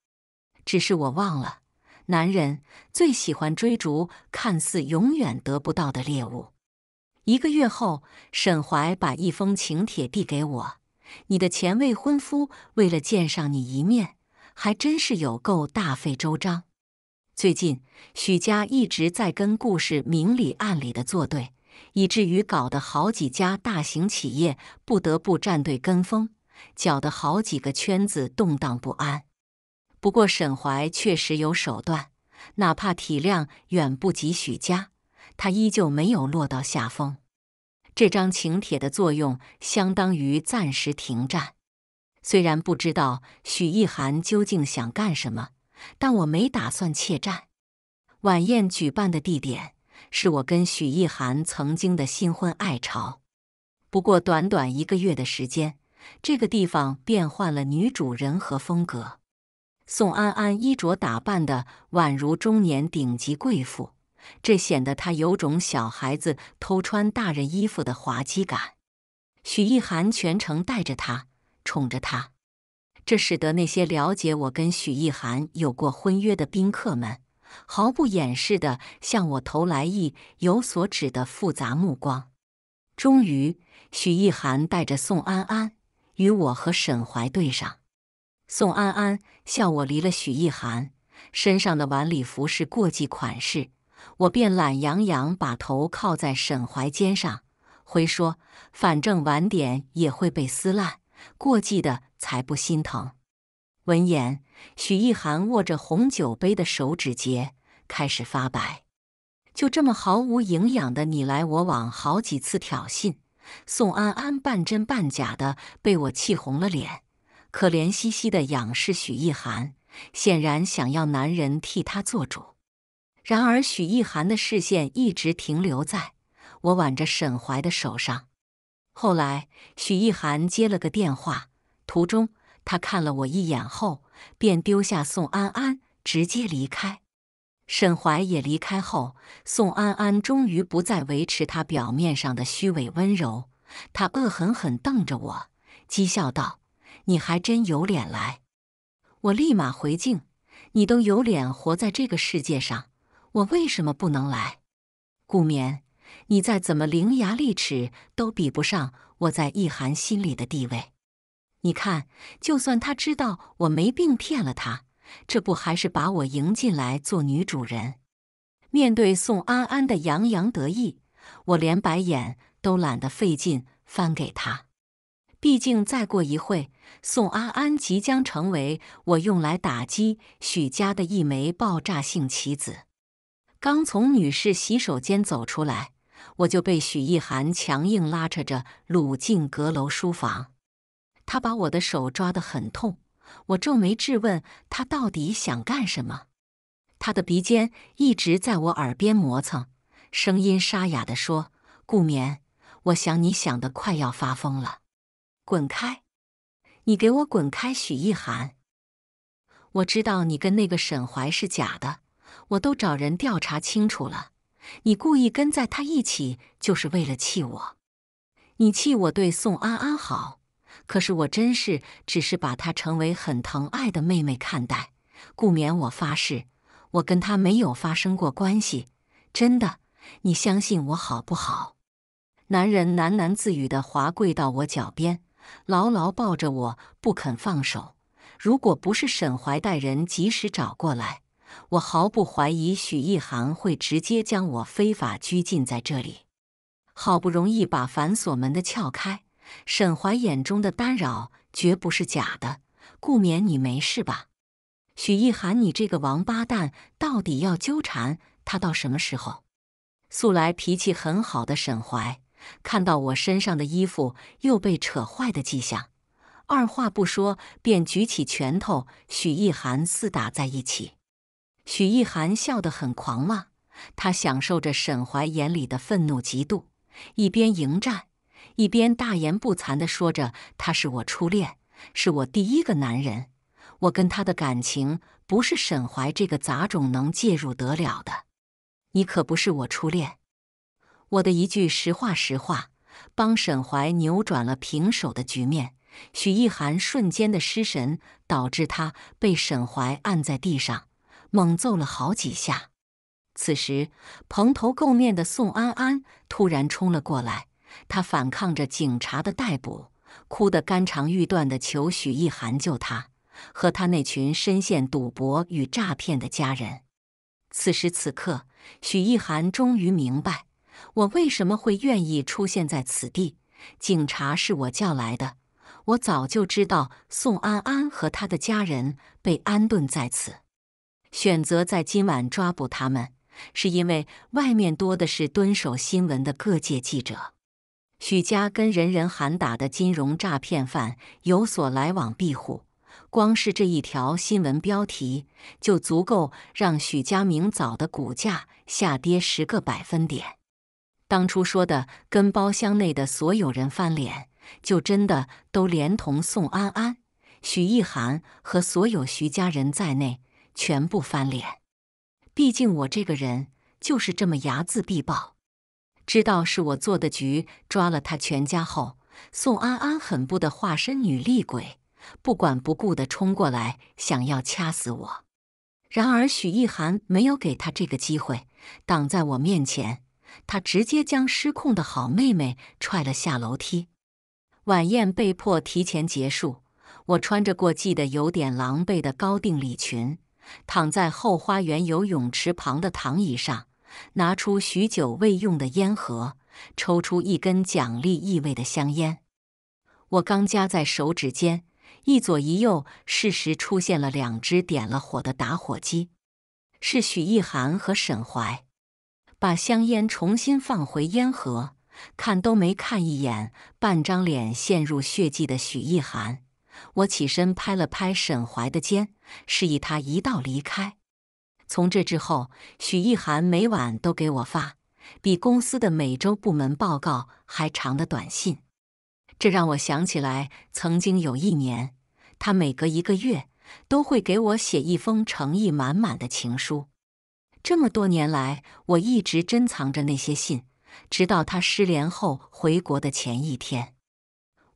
只是我忘了，男人最喜欢追逐看似永远得不到的猎物。一个月后，沈淮把一封请帖递给我，你的前未婚夫为了见上你一面，还真是有够大费周章。最近，许家一直在跟顾氏明里暗里的作对，以至于搞得好几家大型企业不得不站队跟风。搅得好几个圈子动荡不安。不过沈怀确实有手段，哪怕体量远不及许家，他依旧没有落到下风。这张请帖的作用相当于暂时停战。虽然不知道许意涵究竟想干什么，但我没打算怯战。晚宴举办的地点是我跟许意涵曾经的新婚爱巢。不过短短一个月的时间。这个地方变换了女主人和风格，宋安安衣着打扮的宛如中年顶级贵妇，这显得她有种小孩子偷穿大人衣服的滑稽感。许一涵全程带着她，宠着她，这使得那些了解我跟许一涵有过婚约的宾客们毫不掩饰地向我投来意有所指的复杂目光。终于，许一涵带着宋安安。与我和沈淮对上，宋安安笑我离了许一涵，身上的晚礼服是过季款式，我便懒洋洋把头靠在沈淮肩上，回说：“反正晚点也会被撕烂，过季的才不心疼。”闻言，许一涵握着红酒杯的手指节开始发白，就这么毫无营养的你来我往，好几次挑衅。宋安安半真半假的被我气红了脸，可怜兮兮的仰视许一涵，显然想要男人替她做主。然而许一涵的视线一直停留在我挽着沈怀的手上。后来许一涵接了个电话，途中他看了我一眼后，便丢下宋安安直接离开。沈怀也离开后，宋安安终于不再维持他表面上的虚伪温柔，他恶狠狠瞪着我，讥笑道：“你还真有脸来！”我立马回敬：“你都有脸活在这个世界上，我为什么不能来？”顾眠，你再怎么伶牙俐齿，都比不上我在易涵心里的地位。你看，就算他知道我没病，骗了他。这不还是把我迎进来做女主人？面对宋安安的洋洋得意，我连白眼都懒得费劲翻给他。毕竟再过一会宋安安即将成为我用来打击许家的一枚爆炸性棋子。刚从女士洗手间走出来，我就被许意涵强硬拉扯着掳进阁楼书房。他把我的手抓得很痛。我皱眉质问他：“到底想干什么？”他的鼻尖一直在我耳边磨蹭，声音沙哑地说：“顾眠，我想你想的快要发疯了，滚开！你给我滚开，许意涵！我知道你跟那个沈怀是假的，我都找人调查清楚了。你故意跟在他一起，就是为了气我。你气我对宋安安好。”可是我真是只是把她成为很疼爱的妹妹看待，顾免我发誓，我跟她没有发生过关系，真的，你相信我好不好？男人喃喃自语地滑跪到我脚边，牢牢抱着我不肯放手。如果不是沈怀带人及时找过来，我毫不怀疑许一涵会直接将我非法拘禁在这里。好不容易把反锁门的撬开。沈怀眼中的干扰绝不是假的，顾免你没事吧？许意涵，你这个王八蛋，到底要纠缠他到什么时候？素来脾气很好的沈怀，看到我身上的衣服又被扯坏的迹象，二话不说便举起拳头许意涵厮打在一起。许意涵笑得很狂妄，他享受着沈怀眼里的愤怒、嫉妒，一边迎战。一边大言不惭的说着：“他是我初恋，是我第一个男人，我跟他的感情不是沈怀这个杂种能介入得了的。你可不是我初恋。”我的一句实话实话，帮沈怀扭转了平手的局面。许意涵瞬间的失神，导致他被沈怀按在地上，猛揍了好几下。此时，蓬头垢面的宋安安突然冲了过来。他反抗着警察的逮捕，哭得肝肠欲断的求许一涵救他和他那群深陷赌博与诈骗的家人。此时此刻，许一涵终于明白，我为什么会愿意出现在此地。警察是我叫来的，我早就知道宋安安和他的家人被安顿在此，选择在今晚抓捕他们，是因为外面多的是蹲守新闻的各界记者。许家跟人人喊打的金融诈骗犯有所来往庇护，光是这一条新闻标题就足够让许家明早的股价下跌十个百分点。当初说的跟包厢内的所有人翻脸，就真的都连同宋安安、许意涵和所有徐家人在内全部翻脸。毕竟我这个人就是这么睚眦必报。知道是我做的局，抓了他全家后，宋安安狠不得化身女厉鬼，不管不顾地冲过来想要掐死我。然而许一涵没有给他这个机会，挡在我面前，他直接将失控的好妹妹踹了下楼梯。晚宴被迫提前结束，我穿着过季的有点狼狈的高定礼裙，躺在后花园游泳池旁的躺椅上。拿出许久未用的烟盒，抽出一根奖励意味的香烟。我刚夹在手指间，一左一右，适时出现了两只点了火的打火机。是许一涵和沈怀。把香烟重新放回烟盒，看都没看一眼，半张脸陷入血迹的许一涵。我起身拍了拍沈怀的肩，示意他一道离开。从这之后，许一涵每晚都给我发比公司的每周部门报告还长的短信。这让我想起来，曾经有一年，他每隔一个月都会给我写一封诚意满满的情书。这么多年来，我一直珍藏着那些信。直到他失联后回国的前一天，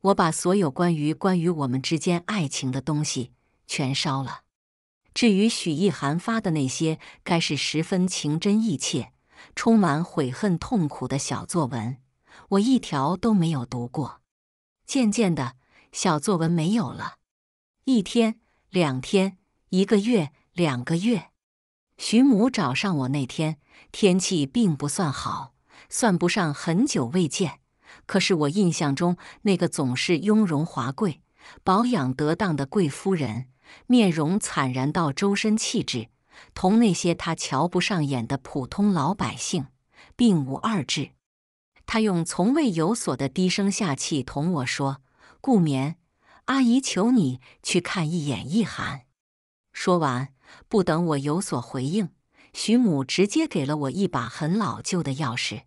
我把所有关于关于我们之间爱情的东西全烧了。至于许逸涵发的那些，该是十分情真意切、充满悔恨痛苦的小作文，我一条都没有读过。渐渐的，小作文没有了。一天、两天、一个月、两个月，徐母找上我那天，天气并不算好，算不上很久未见。可是我印象中那个总是雍容华贵、保养得当的贵夫人。面容惨然到周身气质，同那些他瞧不上眼的普通老百姓并无二致。他用从未有所的低声下气同我说：“顾眠，阿姨求你去看一眼易涵。”说完，不等我有所回应，徐母直接给了我一把很老旧的钥匙。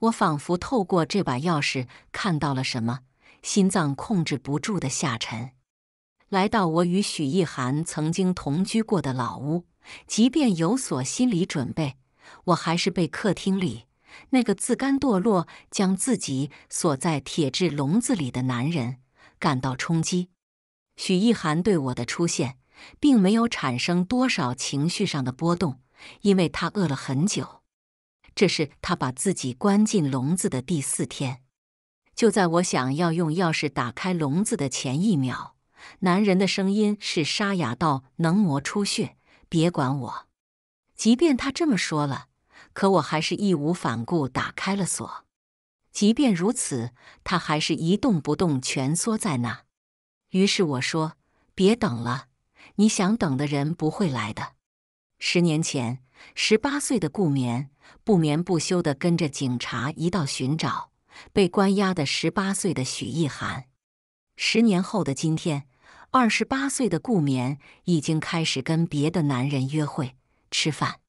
我仿佛透过这把钥匙看到了什么，心脏控制不住的下沉。来到我与许一涵曾经同居过的老屋，即便有所心理准备，我还是被客厅里那个自甘堕落、将自己锁在铁质笼子里的男人感到冲击。许一涵对我的出现并没有产生多少情绪上的波动，因为他饿了很久，这是他把自己关进笼子的第四天。就在我想要用钥匙打开笼子的前一秒。男人的声音是沙哑到能磨出血。别管我，即便他这么说了，可我还是义无反顾打开了锁。即便如此，他还是一动不动蜷缩在那。于是我说：“别等了，你想等的人不会来的。”十年前，十八岁的顾眠不眠不休地跟着警察一道寻找被关押的十八岁的许意涵。十年后的今天。二十八岁的顾眠已经开始跟别的男人约会、吃饭，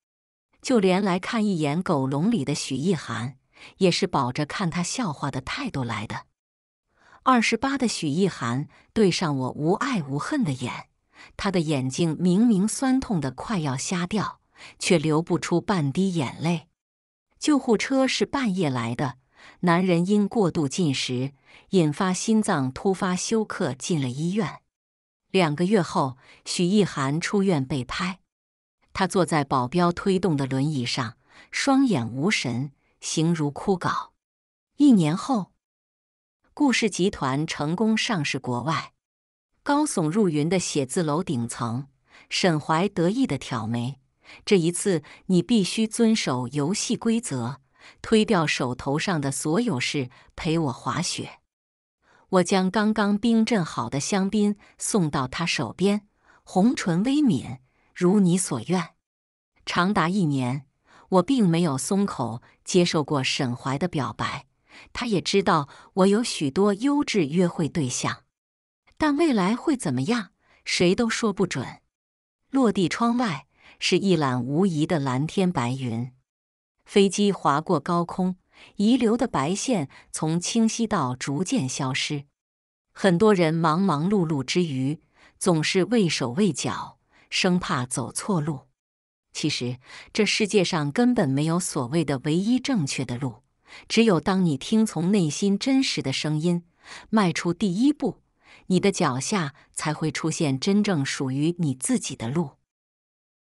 就连来看一眼狗笼里的许一涵，也是抱着看他笑话的态度来的。二十八的许一涵对上我无爱无恨的眼，他的眼睛明明酸痛的快要瞎掉，却流不出半滴眼泪。救护车是半夜来的，男人因过度进食引发心脏突发休克，进了医院。两个月后，许意涵出院被拍，他坐在保镖推动的轮椅上，双眼无神，形如枯槁。一年后，顾氏集团成功上市，国外高耸入云的写字楼顶层，沈怀得意的挑眉：“这一次，你必须遵守游戏规则，推掉手头上的所有事，陪我滑雪。”我将刚刚冰镇好的香槟送到他手边，红唇微抿，如你所愿。长达一年，我并没有松口接受过沈淮的表白。他也知道我有许多优质约会对象，但未来会怎么样，谁都说不准。落地窗外是一览无遗的蓝天白云，飞机划过高空。遗留的白线从清晰到逐渐消失。很多人忙忙碌碌之余，总是畏手畏脚，生怕走错路。其实，这世界上根本没有所谓的唯一正确的路，只有当你听从内心真实的声音，迈出第一步，你的脚下才会出现真正属于你自己的路。